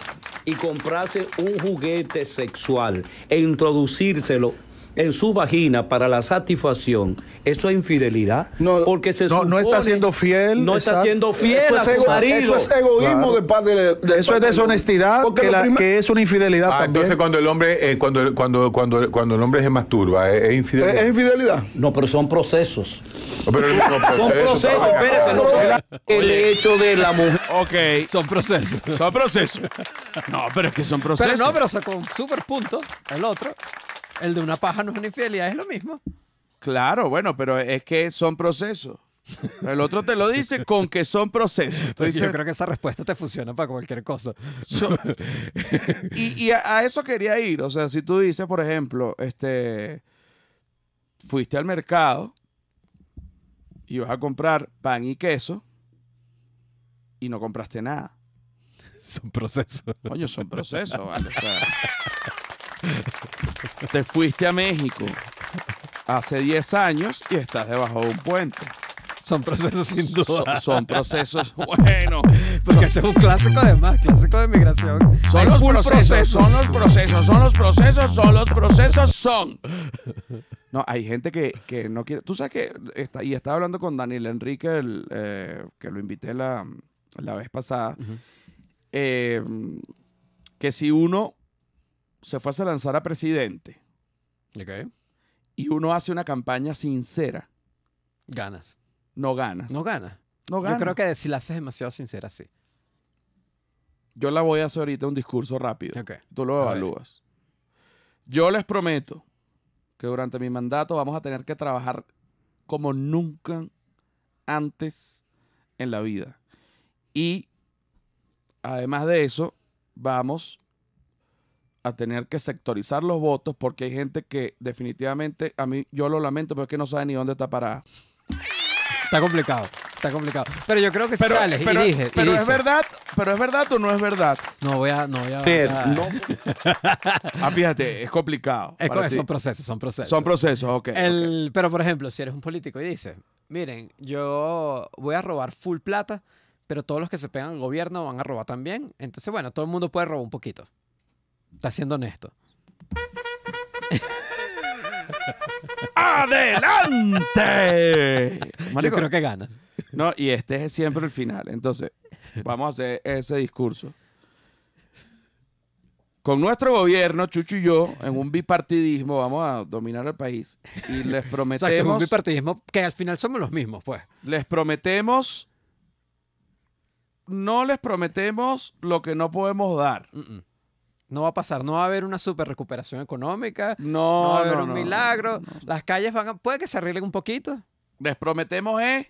y comprarse un juguete sexual e introducírselo en su vagina para la satisfacción, eso es infidelidad. No, porque se no, no está siendo fiel. No está siendo fiel a su Eso es egoísmo de Eso es deshonestidad, que, es una infidelidad ah, Entonces, cuando el hombre eh, cuando, cuando, cuando, cuando el hombre se masturba, ¿es, infidelidad? ¿Es, infidelidad? No, pero son procesos. son procesos. el hecho de la mujer. Ok. Son procesos. Son procesos. No, pero es que son procesos. no, pero
sacó super punto el otro. El de una paja no es una infidelidad, es lo mismo.
Claro, bueno, pero es que son procesos. El otro te lo dice con que son procesos. Yo creo que esa respuesta te funciona para cualquier cosa. y, a, eso quería ir. O sea, si tú dices, por ejemplo, este, fuiste al mercado y vas a comprar pan y queso y no compraste nada. Son procesos. Coño, son procesos, Te fuiste a México hace 10 años y estás debajo de un puente. Son procesos sin duda. Son, procesos, bueno. Porque es un clásico además, clásico de
migración. Son los procesos, son los procesos, son los procesos,
son los procesos, son. No, hay gente que, no quiere. Tú sabes que, y estaba hablando con Daniel Enrique, eh, que lo invité la, la vez pasada, eh, que si uno se fuese a lanzar a presidente y uno hace una campaña sincera, ganas. No ganas. No ganas.
No Yo creo que si la haces demasiado sincera, sí.
Yo la voy a hacer ahorita un discurso rápido. Tú lo evalúas. Yo les prometo que durante mi mandato vamos a tener que trabajar como nunca antes en la vida. Y además de eso, vamos a tener que sectorizar los votos porque hay gente que definitivamente, a mí yo lo lamento, pero es que no sabe ni dónde está parada. Está complicado, está
complicado. Pero
yo creo que sí. pero, es verdad, pero es verdad o no es verdad. No voy a, no ah, fíjate, es complicado. son procesos, son procesos. Son procesos, ok.
El, Pero por ejemplo, si eres un político y dices, miren, yo voy a robar full plata, pero todos los que se pegan al gobierno van a robar también. Entonces, bueno, todo el mundo puede robar un poquito. Está siendo honesto.
¡Adelante! Yo creo que ganas. No, y este es siempre el final. Entonces, vamos a hacer ese discurso. Con nuestro gobierno, Chucho y yo, en un bipartidismo, vamos a dominar el país. Y les prometemos. un bipartidismo que al final somos los mismos, pues. Les prometemos. No les prometemos lo que no podemos dar. No va a pasar, no va a haber una super
recuperación económica, no, no va a haber un milagro, las calles van a, puede que se arreglen un poquito.
Les prometemos eh,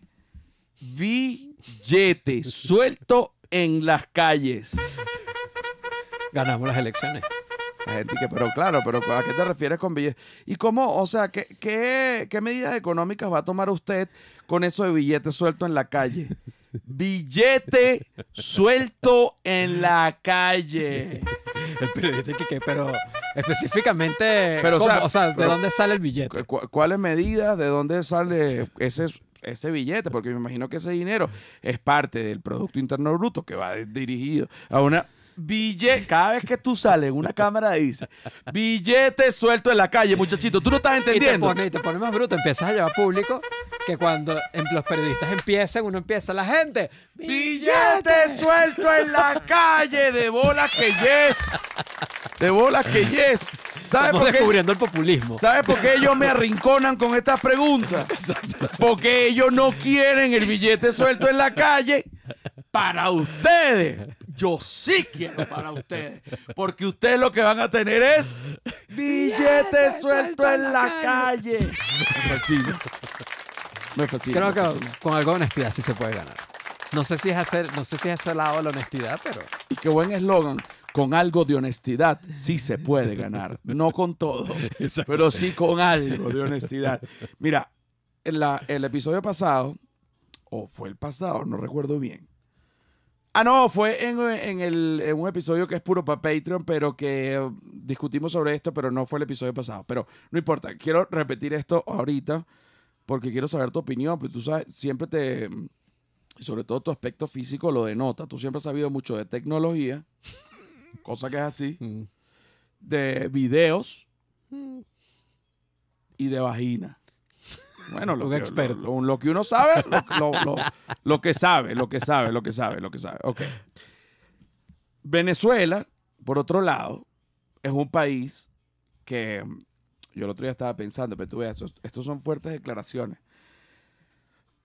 billete suelto en las calles. Ganamos las elecciones. La gente que, pero claro, pero ¿a qué te refieres con billetes? ¿Y cómo, o sea, qué, qué medidas económicas va a tomar usted con eso de billete suelto en la calle? billete suelto en la calle. el periodista que, pero
específicamente, pero, o, ¿de dónde
sale el billete? ¿Cuáles medidas? ¿De dónde sale ese, ese billete? Porque me imagino que ese dinero es parte del Producto Interno Bruto que va dirigido a una billete. Cada vez que tú sales en una cámara dice billete suelto en la calle, muchachito. Tú no estás entendiendo. Y te pones más bruto. Empiezas a llevar público
que cuando los periodistas empiezan, uno empieza la gente. Billete
suelto en la calle de bola que yes. De bola que yes. por qué? descubriendo el populismo. ¿Sabes por qué ellos me arrinconan con estas preguntas? Porque ellos no quieren el billete suelto en la calle para ustedes yo sí quiero
para ustedes.
Porque ustedes lo que van a tener es billetes sueltos en la calle. Me fascina. Me fascina. Creo que con algo de honestidad sí se puede ganar.
No sé si es hacer, no sé si es lado de la honestidad, pero.
Y qué buen eslogan. Con algo de honestidad sí se puede ganar. No con todo, pero sí con algo de honestidad. Mira, en la, el episodio pasado, o fue el pasado, no recuerdo bien Ah, no, fue en, el, un episodio que es puro para Patreon, pero que eh, discutimos sobre esto, pero no fue el episodio pasado. Pero no importa, quiero repetir esto ahorita porque quiero saber tu opinión, Porque tú sabes, siempre te, sobre todo tu aspecto físico lo denota. Tú siempre has sabido mucho de tecnología, cosa que es así, mm. de videos mm. y de vagina. Bueno, lo, que, experto. Lo, que uno sabe, lo, que sabe, lo que sabe, lo que sabe, lo que sabe. Venezuela, por otro lado, es un país que mm, yo el otro día estaba pensando, pero tú veas, estos son fuertes declaraciones.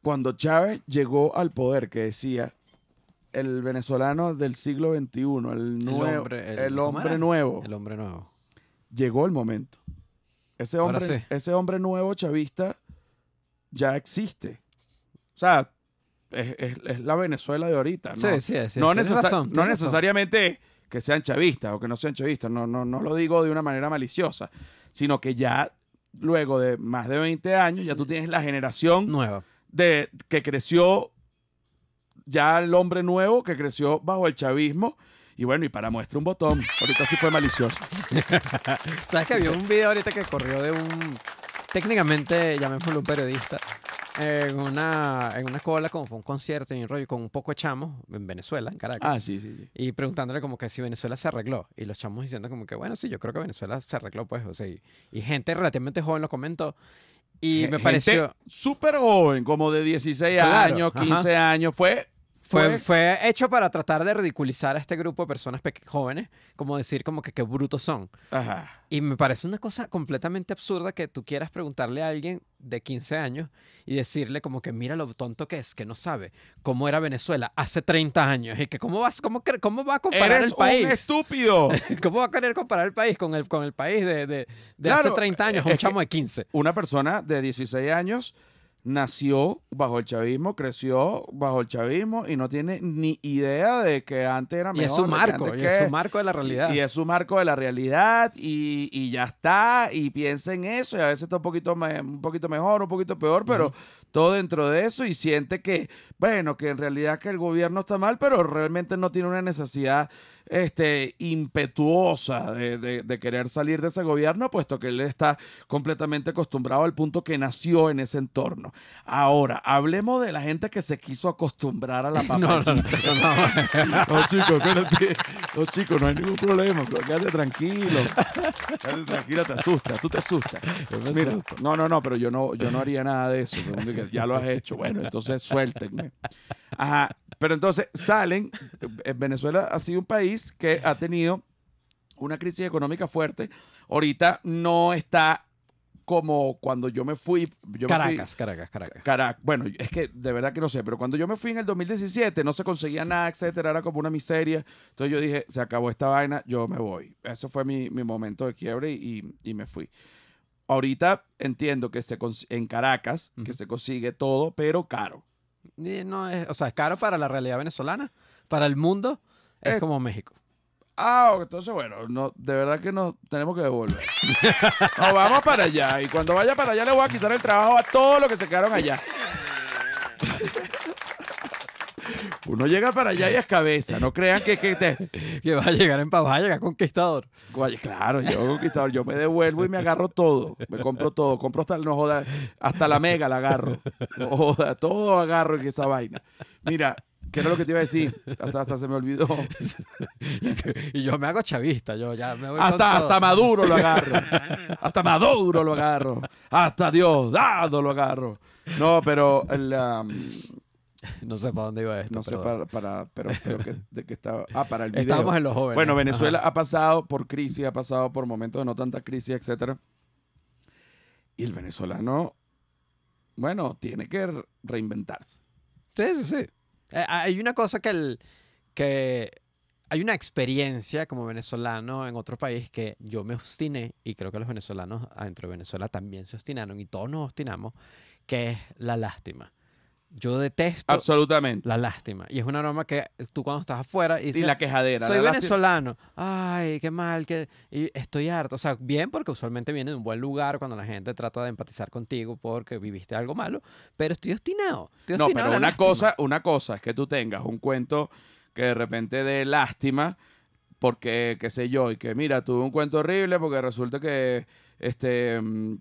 Cuando Chávez llegó al poder, que decía el venezolano del siglo XXI, el, nuevo, el hombre, nuevo. El hombre nuevo. Llegó el momento. Ese hombre, ese hombre nuevo chavista ya existe. O sea, es, la Venezuela de ahorita. ¿no? Sí, sí, No, no necesariamente que sean chavistas o que no sean chavistas, no, no, no lo digo de una manera maliciosa, sino que ya luego de más de 20 años, ya tú tienes la generación nueva de, que creció, ya el hombre nuevo que creció bajo el chavismo. Y bueno, y para muestra un botón. Ahorita sí fue malicioso.
¿Sabes que había un video ahorita que corrió de un, técnicamente, llamémoslo un periodista, en una, en una cola, como fue un concierto y un rollo con un poco de chamos en Venezuela, en Caracas. Ah, sí, sí, sí. Y preguntándole como que si Venezuela se arregló. Y los chamos diciendo como que, bueno, sí, yo creo que Venezuela se arregló, pues, o sea, y, gente relativamente joven lo comentó. Y me pareció... Súper joven, como de 16 años, 15 años, fue fue, hecho para tratar de ridiculizar a este grupo de personas jóvenes, como decir como que qué brutos son. Y me parece una cosa completamente absurda que tú quieras preguntarle a alguien de 15 años y decirle como que mira lo tonto que es, que no sabe cómo era Venezuela hace 30 años y que cómo vas cómo, cómo va a comparar el país. Un estúpido. ¿Cómo va a querer comparar el país con el con el
país de, de, hace 30 años, eh, un chamo de 15? Una persona de 16 años nació bajo el chavismo, creció bajo el chavismo y no tiene ni idea de que antes era mejor. Y es su marco, es su marco de la realidad. Y, es su marco de la realidad y, ya está, y piensa en eso, y a veces está un poquito, un poquito mejor, un poquito peor, pero todo dentro de eso y siente que, bueno, que en realidad que el gobierno está mal, pero realmente no tiene una necesidad este, impetuosa de, querer salir de ese gobierno, puesto que él está completamente acostumbrado al punto que nació en ese entorno. Ahora, hablemos de la gente que se quiso acostumbrar a la papá. No, no, chicos, No, hay ningún problema. Quédate tranquilo. Quédate tranquilo, te asusta tú te asustas. Mira, no, no, no, pero yo no, yo no haría nada de eso ya lo has hecho. Bueno, entonces suéltenme. Ajá. Pero entonces salen. Eh, Venezuela ha sido un país que ha tenido una crisis económica fuerte. Ahorita no está como cuando yo me fui. Caracas, Caracas, Caracas. Caracas. Bueno, es que de verdad que no sé, pero cuando yo me fui en el 2017 no se conseguía nada, etcétera, era como una miseria. Entonces yo dije, se acabó esta vaina, yo me voy. Eso fue mi, momento de quiebre y me fui. Ahorita entiendo que se en Caracas, que se consigue todo, pero caro. no es, o sea, es caro para la realidad venezolana, para el mundo, es, eh, como México. Ah, entonces bueno, no, de verdad que nos tenemos que devolver. nos vamos para allá y cuando vaya para allá le voy a quitar el trabajo a todos los que se quedaron allá. Uno llega para allá y es cabeza. No crean que, que, te... que a llegar en paz, conquistador. Claro, yo conquistador. Yo me devuelvo y me agarro todo. Me compro todo. Compro hasta, no hasta la mega la agarro. No joda, todo agarro en esa vaina. Mira, ¿Qué era lo que te iba a decir? Hasta, se me olvidó. y yo me hago chavista, yo ya hasta, hasta Maduro lo agarro. hasta Maduro lo agarro. Hasta Dios dado lo agarro. No, pero el, No sé para dónde iba esto. No sé para, pero, pero que, de estaba. Ah, para el video. Estamos en los jóvenes. Bueno, Venezuela ha pasado por crisis, ha pasado por momentos de no tanta crisis, etc. Y el venezolano, bueno, tiene que reinventarse. Sí, sí, sí. Eh, hay una cosa que el
que hay una experiencia como venezolano en otro país que yo me obstiné y creo que los venezolanos adentro de Venezuela también se obstinaron y todos nos obstinamos, que es la lástima. Yo detesto absolutamente la lástima. Y es una norma que tú cuando estás afuera y, la quejadera. Soy venezolano. Ay, qué mal, que estoy harto. O sea, bien porque usualmente viene de un buen lugar cuando la gente trata de empatizar contigo porque viviste algo malo, pero estoy obstinado.
no, pero una cosa, una cosa es que tú tengas un cuento que de repente de lástima porque qué sé yo y que mira, tuve un cuento horrible porque resulta que este mm,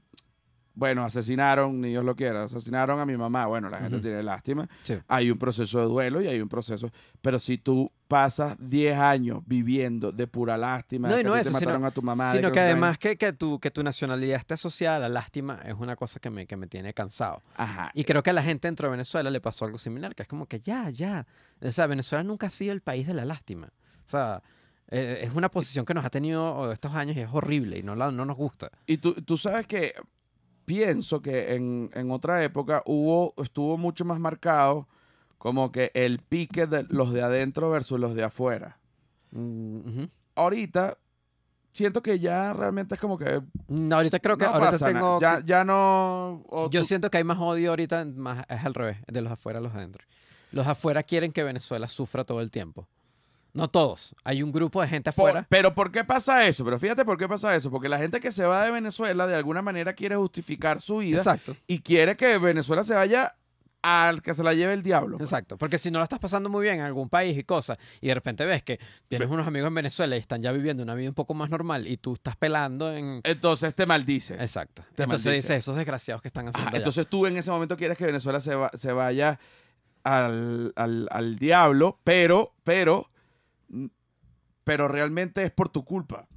bueno, asesinaron, ni Dios lo quiera, asesinaron a mi mamá. Bueno, la gente tiene lástima. Hay un proceso de duelo y hay un proceso. Pero si tú pasas 10 años viviendo de pura lástima, no, es que mataron a tu mamá. Sino que, además
que, que, tu, que tu nacionalidad esté asociada a la lástima es una cosa que me, que me tiene cansado. Ajá. Y creo que a la gente dentro de Venezuela le pasó algo similar, que es como que ya, ya. O sea, Venezuela nunca ha sido el país de la lástima. O sea, eh, es una posición que nos ha tenido estos años y es horrible y no,
no nos gusta. Y tú, tú sabes que pienso que en, otra época hubo, estuvo mucho más marcado como que el pique de los de adentro versus los de afuera. Mm, ahorita siento que ya realmente es como que. No, ahorita creo que
Ya, no. Yo siento que hay más odio ahorita, más, es al revés, de los afuera a los adentro. Los afuera quieren que Venezuela sufra todo el tiempo.
No todos. Hay un grupo de gente afuera. pero ¿por qué pasa eso? Pero fíjate por qué pasa eso. Porque la gente que se va de Venezuela de alguna manera quiere justificar su vida. Exacto. Y quiere que Venezuela se vaya al que se la lleve el diablo. Pues. Exacto, porque si no la estás pasando muy bien en algún país y cosas,
y de repente ves que tienes unos amigos en Venezuela y están ya viviendo una vida un poco más normal y tú estás pelando
en... Entonces te maldices. Exacto. entonces esos
desgraciados que están ah, haciendo... Entonces
tú en ese momento quieres que Venezuela se, se vaya al, al diablo, pero, pero pero realmente es por tu culpa.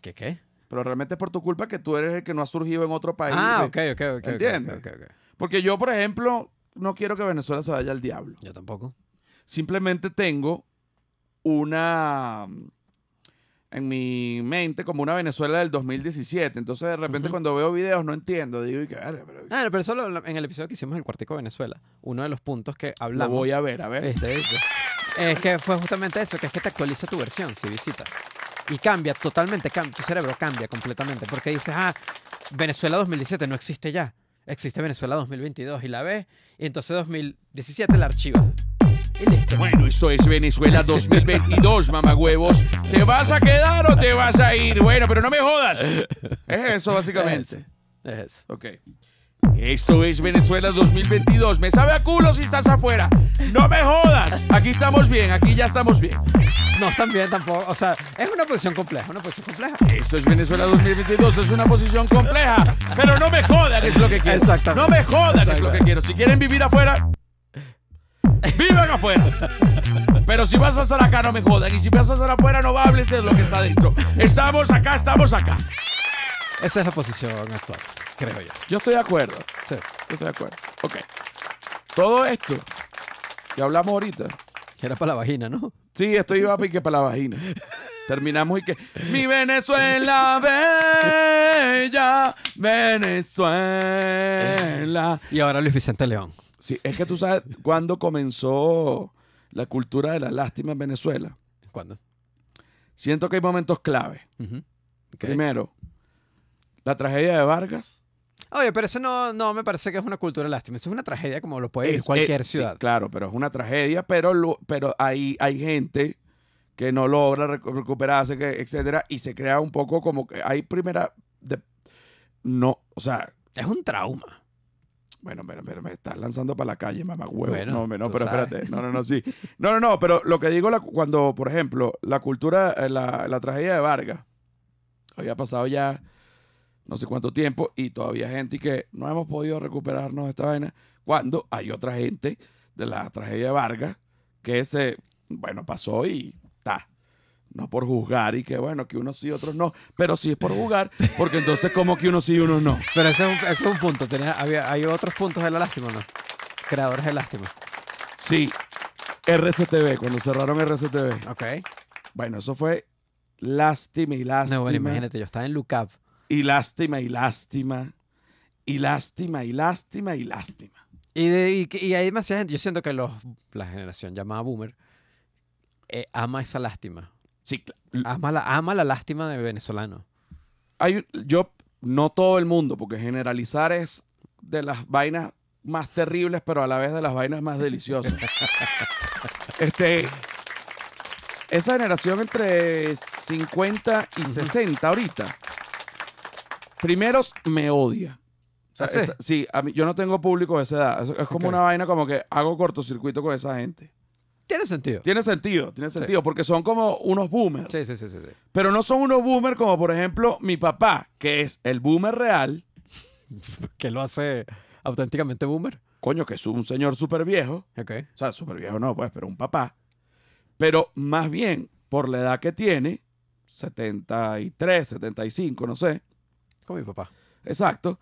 ¿Qué qué? Pero realmente es por tu culpa que tú eres el que no ha surgido en otro país. Ah, ok, ok, ok. ¿Entiendes? Okay, okay, Porque yo, por ejemplo, no quiero que Venezuela se vaya al diablo. Yo tampoco. Simplemente tengo una en mi mente como una Venezuela del 2017. Entonces, de repente, cuando veo videos, no entiendo. Digo, pero... Ah, solo en el episodio que hicimos el
Cuartico Venezuela, uno de los puntos que hablamos... voy a ver, a ver. este. Es que fue justamente eso, que es que te actualiza tu versión si visitas. Y cambia totalmente, tu cerebro cambia completamente. Porque dices, ah, Venezuela 2017 no existe ya. Existe Venezuela 2022 y la ves.
Y entonces 2017 la archiva. Y listo. Bueno, esto es Venezuela 2022, mamagüevos. ¿Te vas a quedar o te vas a ir? Bueno, pero no me jodas. Es eso, básicamente. Es Es eso. Ok. Esto es Venezuela 2022. Me sabe a culo si estás afuera. No me jodas. Aquí estamos bien, aquí ya estamos bien. No están bien tampoco.
O sea, es una posición compleja,
Esto es Venezuela 2022, es una posición compleja. Pero no me jodan, es lo que quiero. Exactamente. No me jodan, es lo que quiero. Si quieren vivir afuera, vivan afuera. Pero si vas a estar acá, no me jodan. Y si vas a estar afuera, no hables de lo que está dentro. Estamos acá, estamos acá. Esa es la posición actual, creo yo. Yo estoy de acuerdo. Sí. Yo estoy de acuerdo. Ok. Todo esto que hablamos ahorita. Que era para la vagina, ¿no? Sí, esto iba que para la vagina. Terminamos y que. Mi Venezuela bella, Venezuela. Y ahora Luis Vicente León. Sí, es que tú sabes cuándo comenzó la cultura de la lástima en Venezuela. ¿Cuándo? Siento que hay momentos clave. Primero, la tragedia de Vargas.
Oye, pero eso no, no me parece que es una cultura lástima. Eso es una tragedia como lo puede cualquier eh, ciudad.
claro, pero es una tragedia, pero, lo, pero hay, hay gente que no logra recuperarse, que, etcétera, y se crea un poco como que hay primera. De, no, o sea. Es un trauma. Bueno, pero, me estás lanzando para la calle, mamá huevo. no, no pero espérate. No, no, no, sí. No, no, no, pero lo que digo cuando, por ejemplo, la cultura, eh, la, la tragedia de Vargas, había pasado ya no sé cuánto tiempo y todavía gente que no hemos podido recuperarnos de esta vaina cuando hay otra gente de la tragedia de Vargas que se, bueno, pasó y está. No por juzgar y que bueno, que unos sí, otros no, pero sí es por juzgar, porque entonces como que unos sí y unos no. Pero ese es un, punto, hay otros puntos de la lástima, ¿no? Creadores de lástima. Sí, RCTV, cuando cerraron RCTV. Ok. Bueno, eso fue lástima y lástima. No, bueno, imagínate, yo estaba en Lucap y lástima, y lástima, y lástima, y lástima, y lástima. Y, de, hay demasiada gente. Yo siento que la generación llamada boomer eh,
ama esa lástima. Sí, ama la, ama la lástima de venezolano. Hay,
yo, no todo el mundo, porque generalizar es de las vainas más terribles, pero a la vez de las vainas más deliciosas. este, esa generación entre 50 y 60 ahorita primeros me odia. Ah, sí, a mí- yo no tengo público de esa edad. Es, como una vaina como que hago cortocircuito con esa gente. Tiene sentido. Tiene sentido, tiene sentido, porque son como unos boomers. Sí, sí, sí, sí. Pero no son unos boomers como, por ejemplo, mi papá, que es el boomer real. Que lo hace auténticamente boomer. Coño, que es un señor súper viejo. Ok. O sea, súper viejo no, pues, pero un papá. Pero más bien, por la edad que tiene, 73, 75, no sé, con mi papá. Exacto.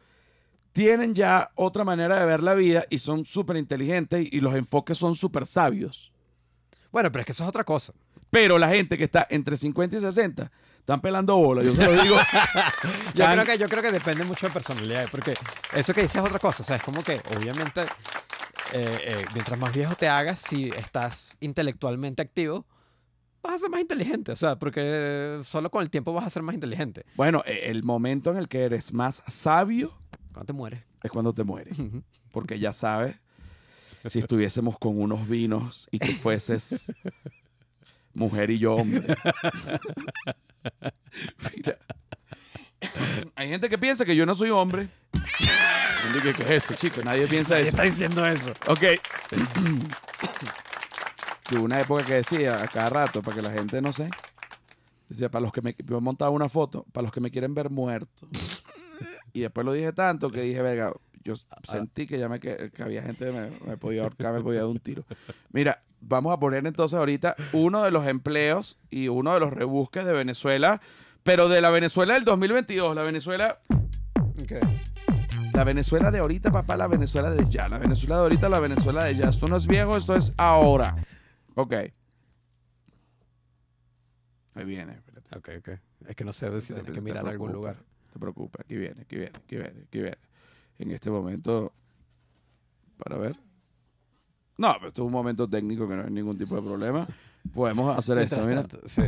Tienen ya otra manera de ver la vida y son súper inteligentes y, los enfoques son súper sabios. Bueno, pero es que eso es otra cosa. Pero la gente que está entre 50 y 60 están pelando bola, yo se lo digo.
yo, creo que, yo creo que depende mucho de personalidad, porque eso que dices es otra cosa. O sea, es como que, obviamente, eh, eh, mientras más viejo te hagas, si estás intelectualmente activo, vas a ser más inteligente, o sea, porque eh, solo con el tiempo vas a ser más inteligente.
Bueno, e, el momento en el que eres más sabio... Cuando te mueres. Es cuando te mueres, porque ya sabes, si estuviésemos con unos vinos y tú fueses mujer y yo hombre. Mira. Hay gente que piensa que yo no soy hombre. ¿Qué es eso, chico? Nadie piensa Nadie eso. está diciendo eso. Ok. una época que decía a cada rato, para que la gente no sé, decía, para los que me, yo montaba una foto, para los que me quieren ver muerto. y después lo dije tanto que dije, verga, yo sentí que ya me que, había gente que me, podía ahorcar, me podía dar un tiro. Mira, vamos a poner entonces ahorita uno de los empleos y uno de los rebusques de Venezuela, pero de la Venezuela del 2022, la Venezuela... La Venezuela de ahorita, papá, la Venezuela de ya. La Venezuela de ahorita, la Venezuela de ya. Esto no es viejo, esto es ahora. Ok.
Ahí viene, espérate. Ok, ok. Es que no sé si tienes que mirar algún lugar.
No te preocupes, aquí viene, aquí viene, aquí viene, aquí viene. En este momento, para ver. No, pero esto es un momento técnico que no hay ningún tipo de problema. Podemos hacer esto, Sí.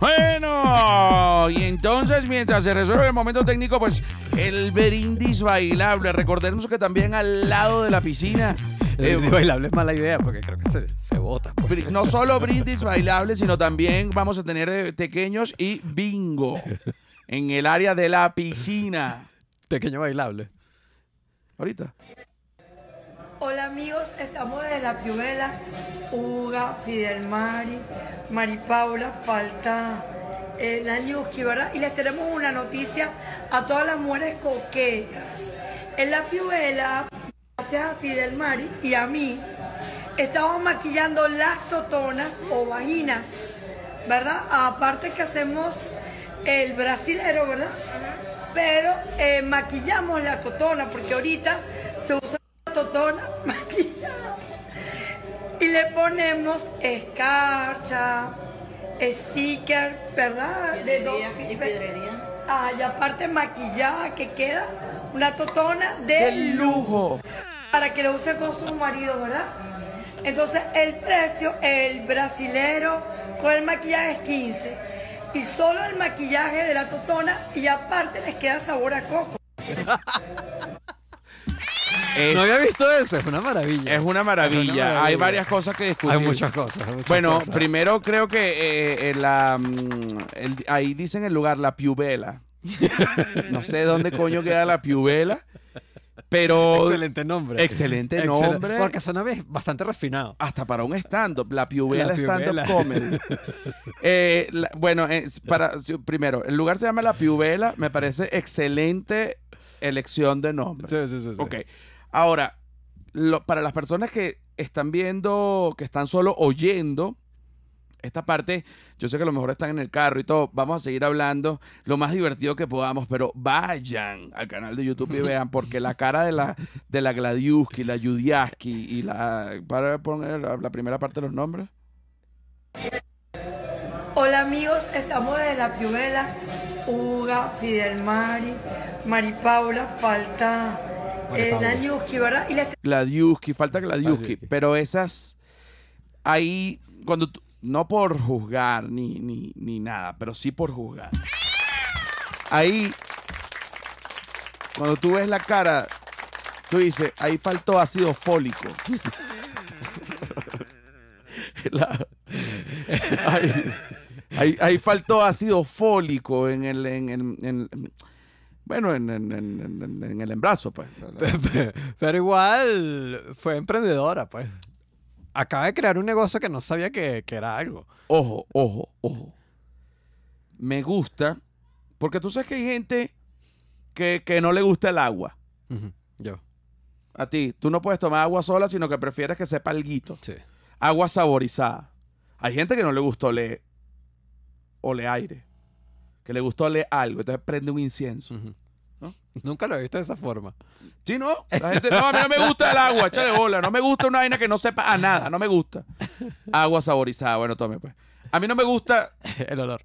Bueno, y entonces mientras se resuelve el momento técnico, pues el berindis bailable. Recordemos que también al lado de la piscina Eh, bailable
es mala idea porque creo que se, se vota.
Pues. No solo brindis bailable, sino también vamos a tener eh, pequeños y bingo en el área de la piscina. Tequeño bailable. Ahorita.
Hola amigos, estamos desde la Piubela, Uga, Fidel Mari, Mari Paula, falta eh, la ¿verdad? Y les tenemos una noticia a todas las mujeres coquetas. En la Piubela Gracias a Fidel Mari y a mí, estamos maquillando las totonas o vaginas, ¿verdad? Aparte que hacemos el brasilero, ¿verdad? Pero eh, maquillamos la totona, porque ahorita se usa la totona maquillada. Y le ponemos escarcha, sticker, ¿verdad? de y pedrería? Ah, y aparte maquillada que queda una totona de, lujo para que lo use con su marido, ¿verdad? Entonces el precio, el brasilero con el maquillaje es 15. Y solo el maquillaje de la totona y aparte les queda sabor a coco.
no había visto eso, es una maravilla. Es una maravilla. Hay varias cosas que discutir. Hay muchas cosas. bueno, primero creo que eh, eh, mm, ahí dicen el lugar, la piubela. no sé dónde coño queda la piubela, pero. Excelente nombre. Excelente nombre. es porque suena bastante refinado. Hasta para un stand-up, la Piubela Stand-up Comedy. Eh, bueno, para, primero, el lugar se llama La Piubela. Me parece excelente elección de nombre. Sí, sí, sí. Ok. Ahora, para las personas que están viendo, que están solo oyendo, esta parte, yo sé que a lo mejor están en el carro y todo, vamos a seguir hablando lo más divertido que podamos, pero vayan al canal de YouTube y vean, porque la cara de la, de la Gladiuski, la Yudiaski y la... Para poner la, primera parte de los nombres.
Hola amigos, estamos desde la Piubela, Uga, Fidel Mari, Mari Paula, falta eh, ¿verdad?
Gladiuski, falta Gladiuski, pero esas... Ahí, cuando tú, no por juzgar ni, ni, nada, pero sí por juzgar. Ahí, cuando tú ves la cara, tú dices, ahí faltó ácido fólico. ahí, faltó ácido fólico en el, en bueno, en, en, el embrazo, pues. pero, igual
fue emprendedora, pues acaba de crear un negocio que no sabía que, era algo. Ojo,
ojo, ojo. Me gusta, porque tú sabes que hay gente que, no le gusta el agua. Yo. A ti, tú no puedes tomar agua sola, sino que prefieres que sepa guito. Sí. Agua saborizada. Hay gente que no le gusta oler, oler aire, que le gusta oler algo, entonces prende un incienso. Nunca lo he visto de esa forma. Sí, no. La gente, no, a mí no me gusta el agua, échale bola. No me gusta una vaina que no sepa a nada, no me gusta. Agua saborizada, bueno, tome pues. A mí no me gusta el olor.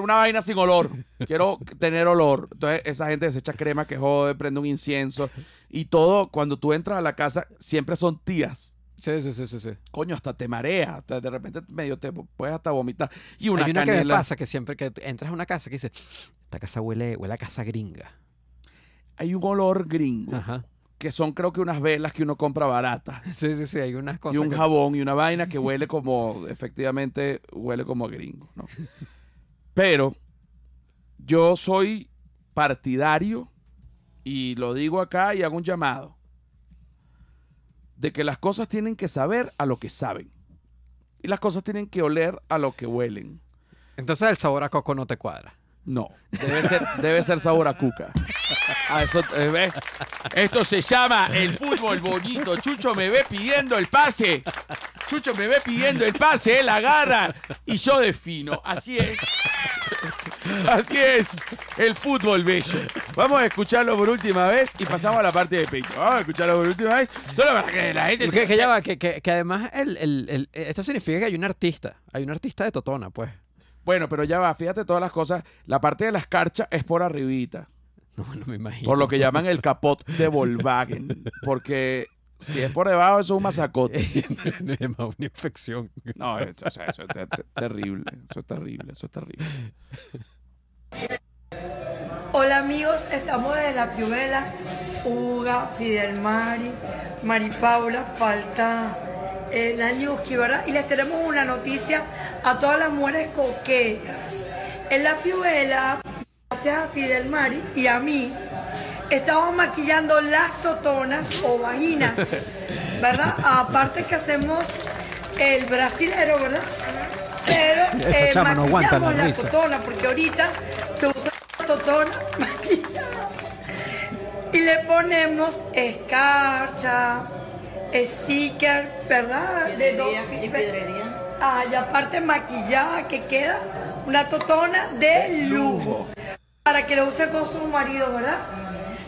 una vaina sin olor. Quiero tener olor. Entonces, esa gente desecha crema que jode, prende un incienso. Y todo, cuando tú entras a la casa, siempre son tías. Sí, sí, sí, sí, Coño, hasta te marea, de repente medio te puedes hasta
vomitar. Y una, que pasa que siempre que entras a una casa que dice, esta casa huele, huele a casa
gringa hay un olor gringo. Que son, creo que, unas velas que uno compra baratas. Sí, sí, sí, hay unas cosas. Y un jabón y una vaina que huele como, efectivamente, huele como a gringo, Pero yo soy partidario, y lo digo acá y hago un llamado, de que las cosas tienen que saber a lo que saben. Y las cosas tienen que oler a lo que huelen. Entonces el sabor a coco no te cuadra. No, debe ser, debe ser sabor a cuca. Ah, eh, esto se llama el fútbol bonito. Chucho me ve pidiendo el pase. Chucho me ve pidiendo el pase, él agarra y yo defino. Así es. Así es el fútbol bello. Vamos a escucharlo por última vez y pasamos a la parte de pecho Vamos a escucharlo por última vez. Solo para
que la
gente... Que, además esto significa que hay un artista. Hay un artista de
Totona, pues. Bueno, pero ya va, fíjate todas las cosas. La parte de las carchas es por arribita.
No, no me imagino. Por lo que llaman
el capot de Volkswagen. Porque si es por debajo, eso es un masacote. una infección. No, eso, es terrible. Eso es terrible. Eso es terrible.
Hola amigos, estamos desde la Piubela. Uga, Fidel Mari, Mari Paula, falta la ¿verdad? Y les tenemos una noticia a todas las mujeres coquetas. En la piuela, gracias a Fidel Mari y a mí, estamos maquillando las totonas o vaginas, ¿verdad? Aparte que hacemos el brasilero, ¿verdad? Pero eh, maquillamos la, totona, porque ahorita se usa la totona maquillada. Y le ponemos escarcha, sticker, ¿verdad? y ah, y aparte maquillada que queda una totona de lujo. Para que lo use con su marido, ¿verdad?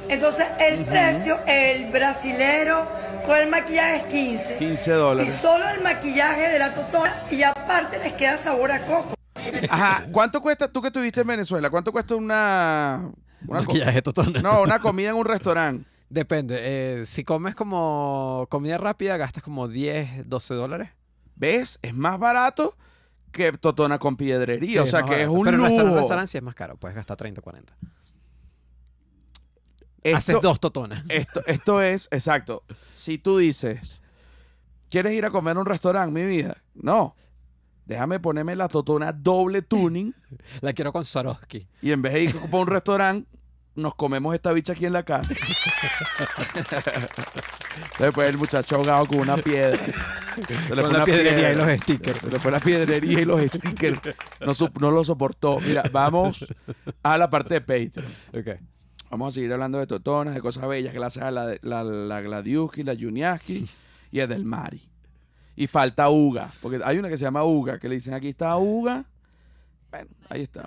Entonces el precio, el brasilero con el maquillaje es 15.
15 dólares. Y
solo el maquillaje de la totona y aparte les queda sabor a coco.
Ajá, ¿cuánto cuesta, tú que estuviste en Venezuela, cuánto cuesta una... una maquillaje totona. No, una comida en un restaurante. Depende. Eh, si comes como comida rápida, gastas como 10, 12 dólares. ¿Ves? Es más barato que Totona con piedrería. o sea, que es un Pero en un restaurante
es más caro. Puedes gastar 30, 40.
Haces dos totonas. Esto, esto es, exacto. Si tú dices, ¿quieres ir a comer a un restaurante, mi vida? No. Déjame ponerme la totona doble tuning. La quiero con Swarovski. Y en vez de ir a un restaurante, nos comemos esta bicha aquí en la casa. Después el muchacho ahogado con una piedra.
Se le fue la piedrería y los stickers.
Se le fue la piedrería y los stickers. No, lo soportó. Mira, vamos a la parte de Patreon. Okay. Vamos a seguir hablando de totonas, de cosas bellas, que la, la, la Gladiuski, la Juniaski y el Del Mari. Y falta Uga, porque hay una que se llama Uga, que le dicen aquí está Uga. Bueno, ahí está.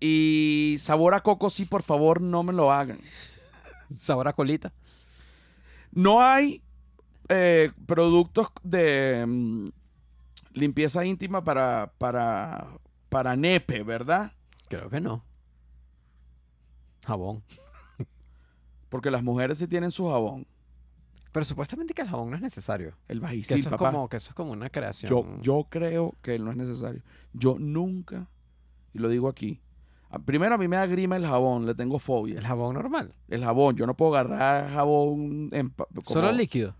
Y sabor a coco, sí, por favor, no me lo hagan. sabor a colita. No hay eh, productos de mm, limpieza íntima para, para, para nepe, ¿verdad? Creo que no. Jabón. Porque las mujeres sí tienen su jabón. Pero supuestamente que el jabón no es necesario. El bajísimo, eso Es como,
que eso es como una creación.
yo creo que no es necesario. Yo nunca, y lo digo aquí, Ah, primero, a mí me da el jabón, le tengo fobia. ¿El jabón normal? El jabón, yo no puedo agarrar jabón. En, ¿Solo líquido?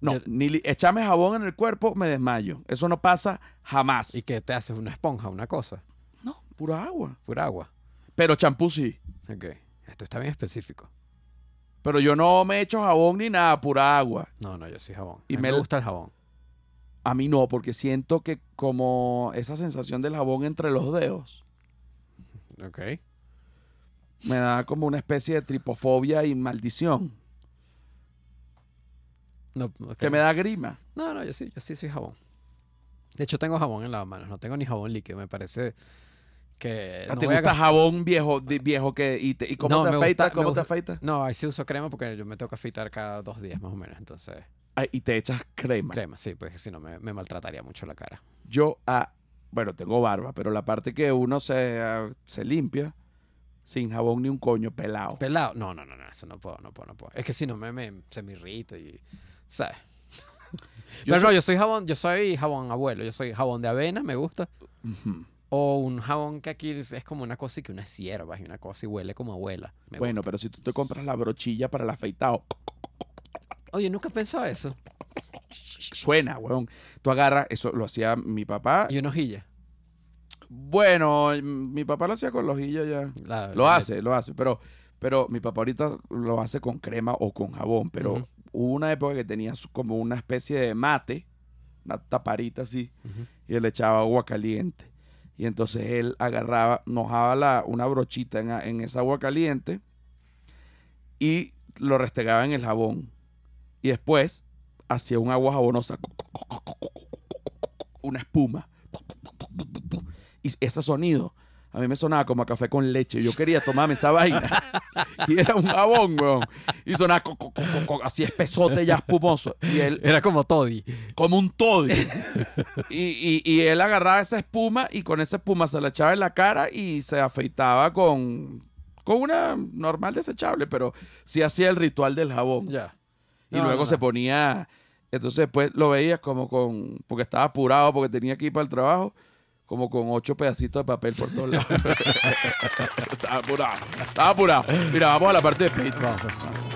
No, ni echame jabón en el cuerpo, me desmayo. Eso no pasa jamás. ¿Y qué te haces? ¿Una esponja, una cosa? No, pura agua. Pura agua. Pero champú sí. Ok, esto está bien específico. Pero yo no me echo jabón ni nada, pura agua. No,
no, yo sí jabón. Y me gusta el
jabón. A mí no, porque siento que como esa sensación del jabón entre los dedos Ok. Me da como una especie de tripofobia y maldición. Que me
da grima. No, no, yo sí, yo sí soy jabón. De hecho, tengo jabón en las manos, no tengo ni jabón líquido. Me parece que. Ah, no jabón
viejo, viejo que y, cómo te afeitas? te
afeitas? No, ahí sí uso crema porque yo me tengo que afeitar cada dos días más o menos. Entonces, ah, y te echas crema. crema, sí, pues si no me, me maltrataría mucho la cara.
Yo a ah, bueno, tengo barba, pero la parte que uno se, limpia sin jabón ni un coño, pelado.
Pelado. No, no, no, no, eso no puedo, no puedo, no puedo. Es que si no me, se me irrita y. ¿Sabes?
pero no, yo
soy jabón, yo soy jabón abuelo, yo soy jabón de avena, me gusta. O un jabón que aquí es como una cosa y que una sierva y una cosa y huele como abuela.
bueno, pero si tú te compras la brochilla para el afeitado.
Oye, nunca he pensado
eso suena, weón. Tú agarras, eso lo hacía mi papá. Y una hojilla. Bueno, mi papá lo hacía con la hojilla ya. lo hace, lo hace, pero, pero mi papá ahorita lo hace con crema o con jabón, pero hubo una época que tenía como una especie de mate, una taparita así, y él le echaba agua caliente. Y entonces él agarraba, mojaba la, una brochita en, en esa agua caliente y lo restegaba en el jabón. Y después hacia un agua jabonosa, una espuma. Y ese sonido a mí me sonaba como a café con leche. Yo quería tomarme esa vaina. Y era un jabón, weón. Y sonaba así espesote ya espumoso. Y él, era como toddy. Como un toddy. Y, y, él agarraba esa espuma y con esa espuma se la echaba en la cara y se afeitaba con, con una normal desechable, pero sí hacía el ritual del jabón. Ya. Y luego se ponía. Entonces después pues, lo veías como con. Porque estaba apurado, porque tenía que ir para el trabajo, como con ocho pedacitos de papel por todos lados. estaba apurado. Estaba apurado. Mira, vamos a la parte de Pete.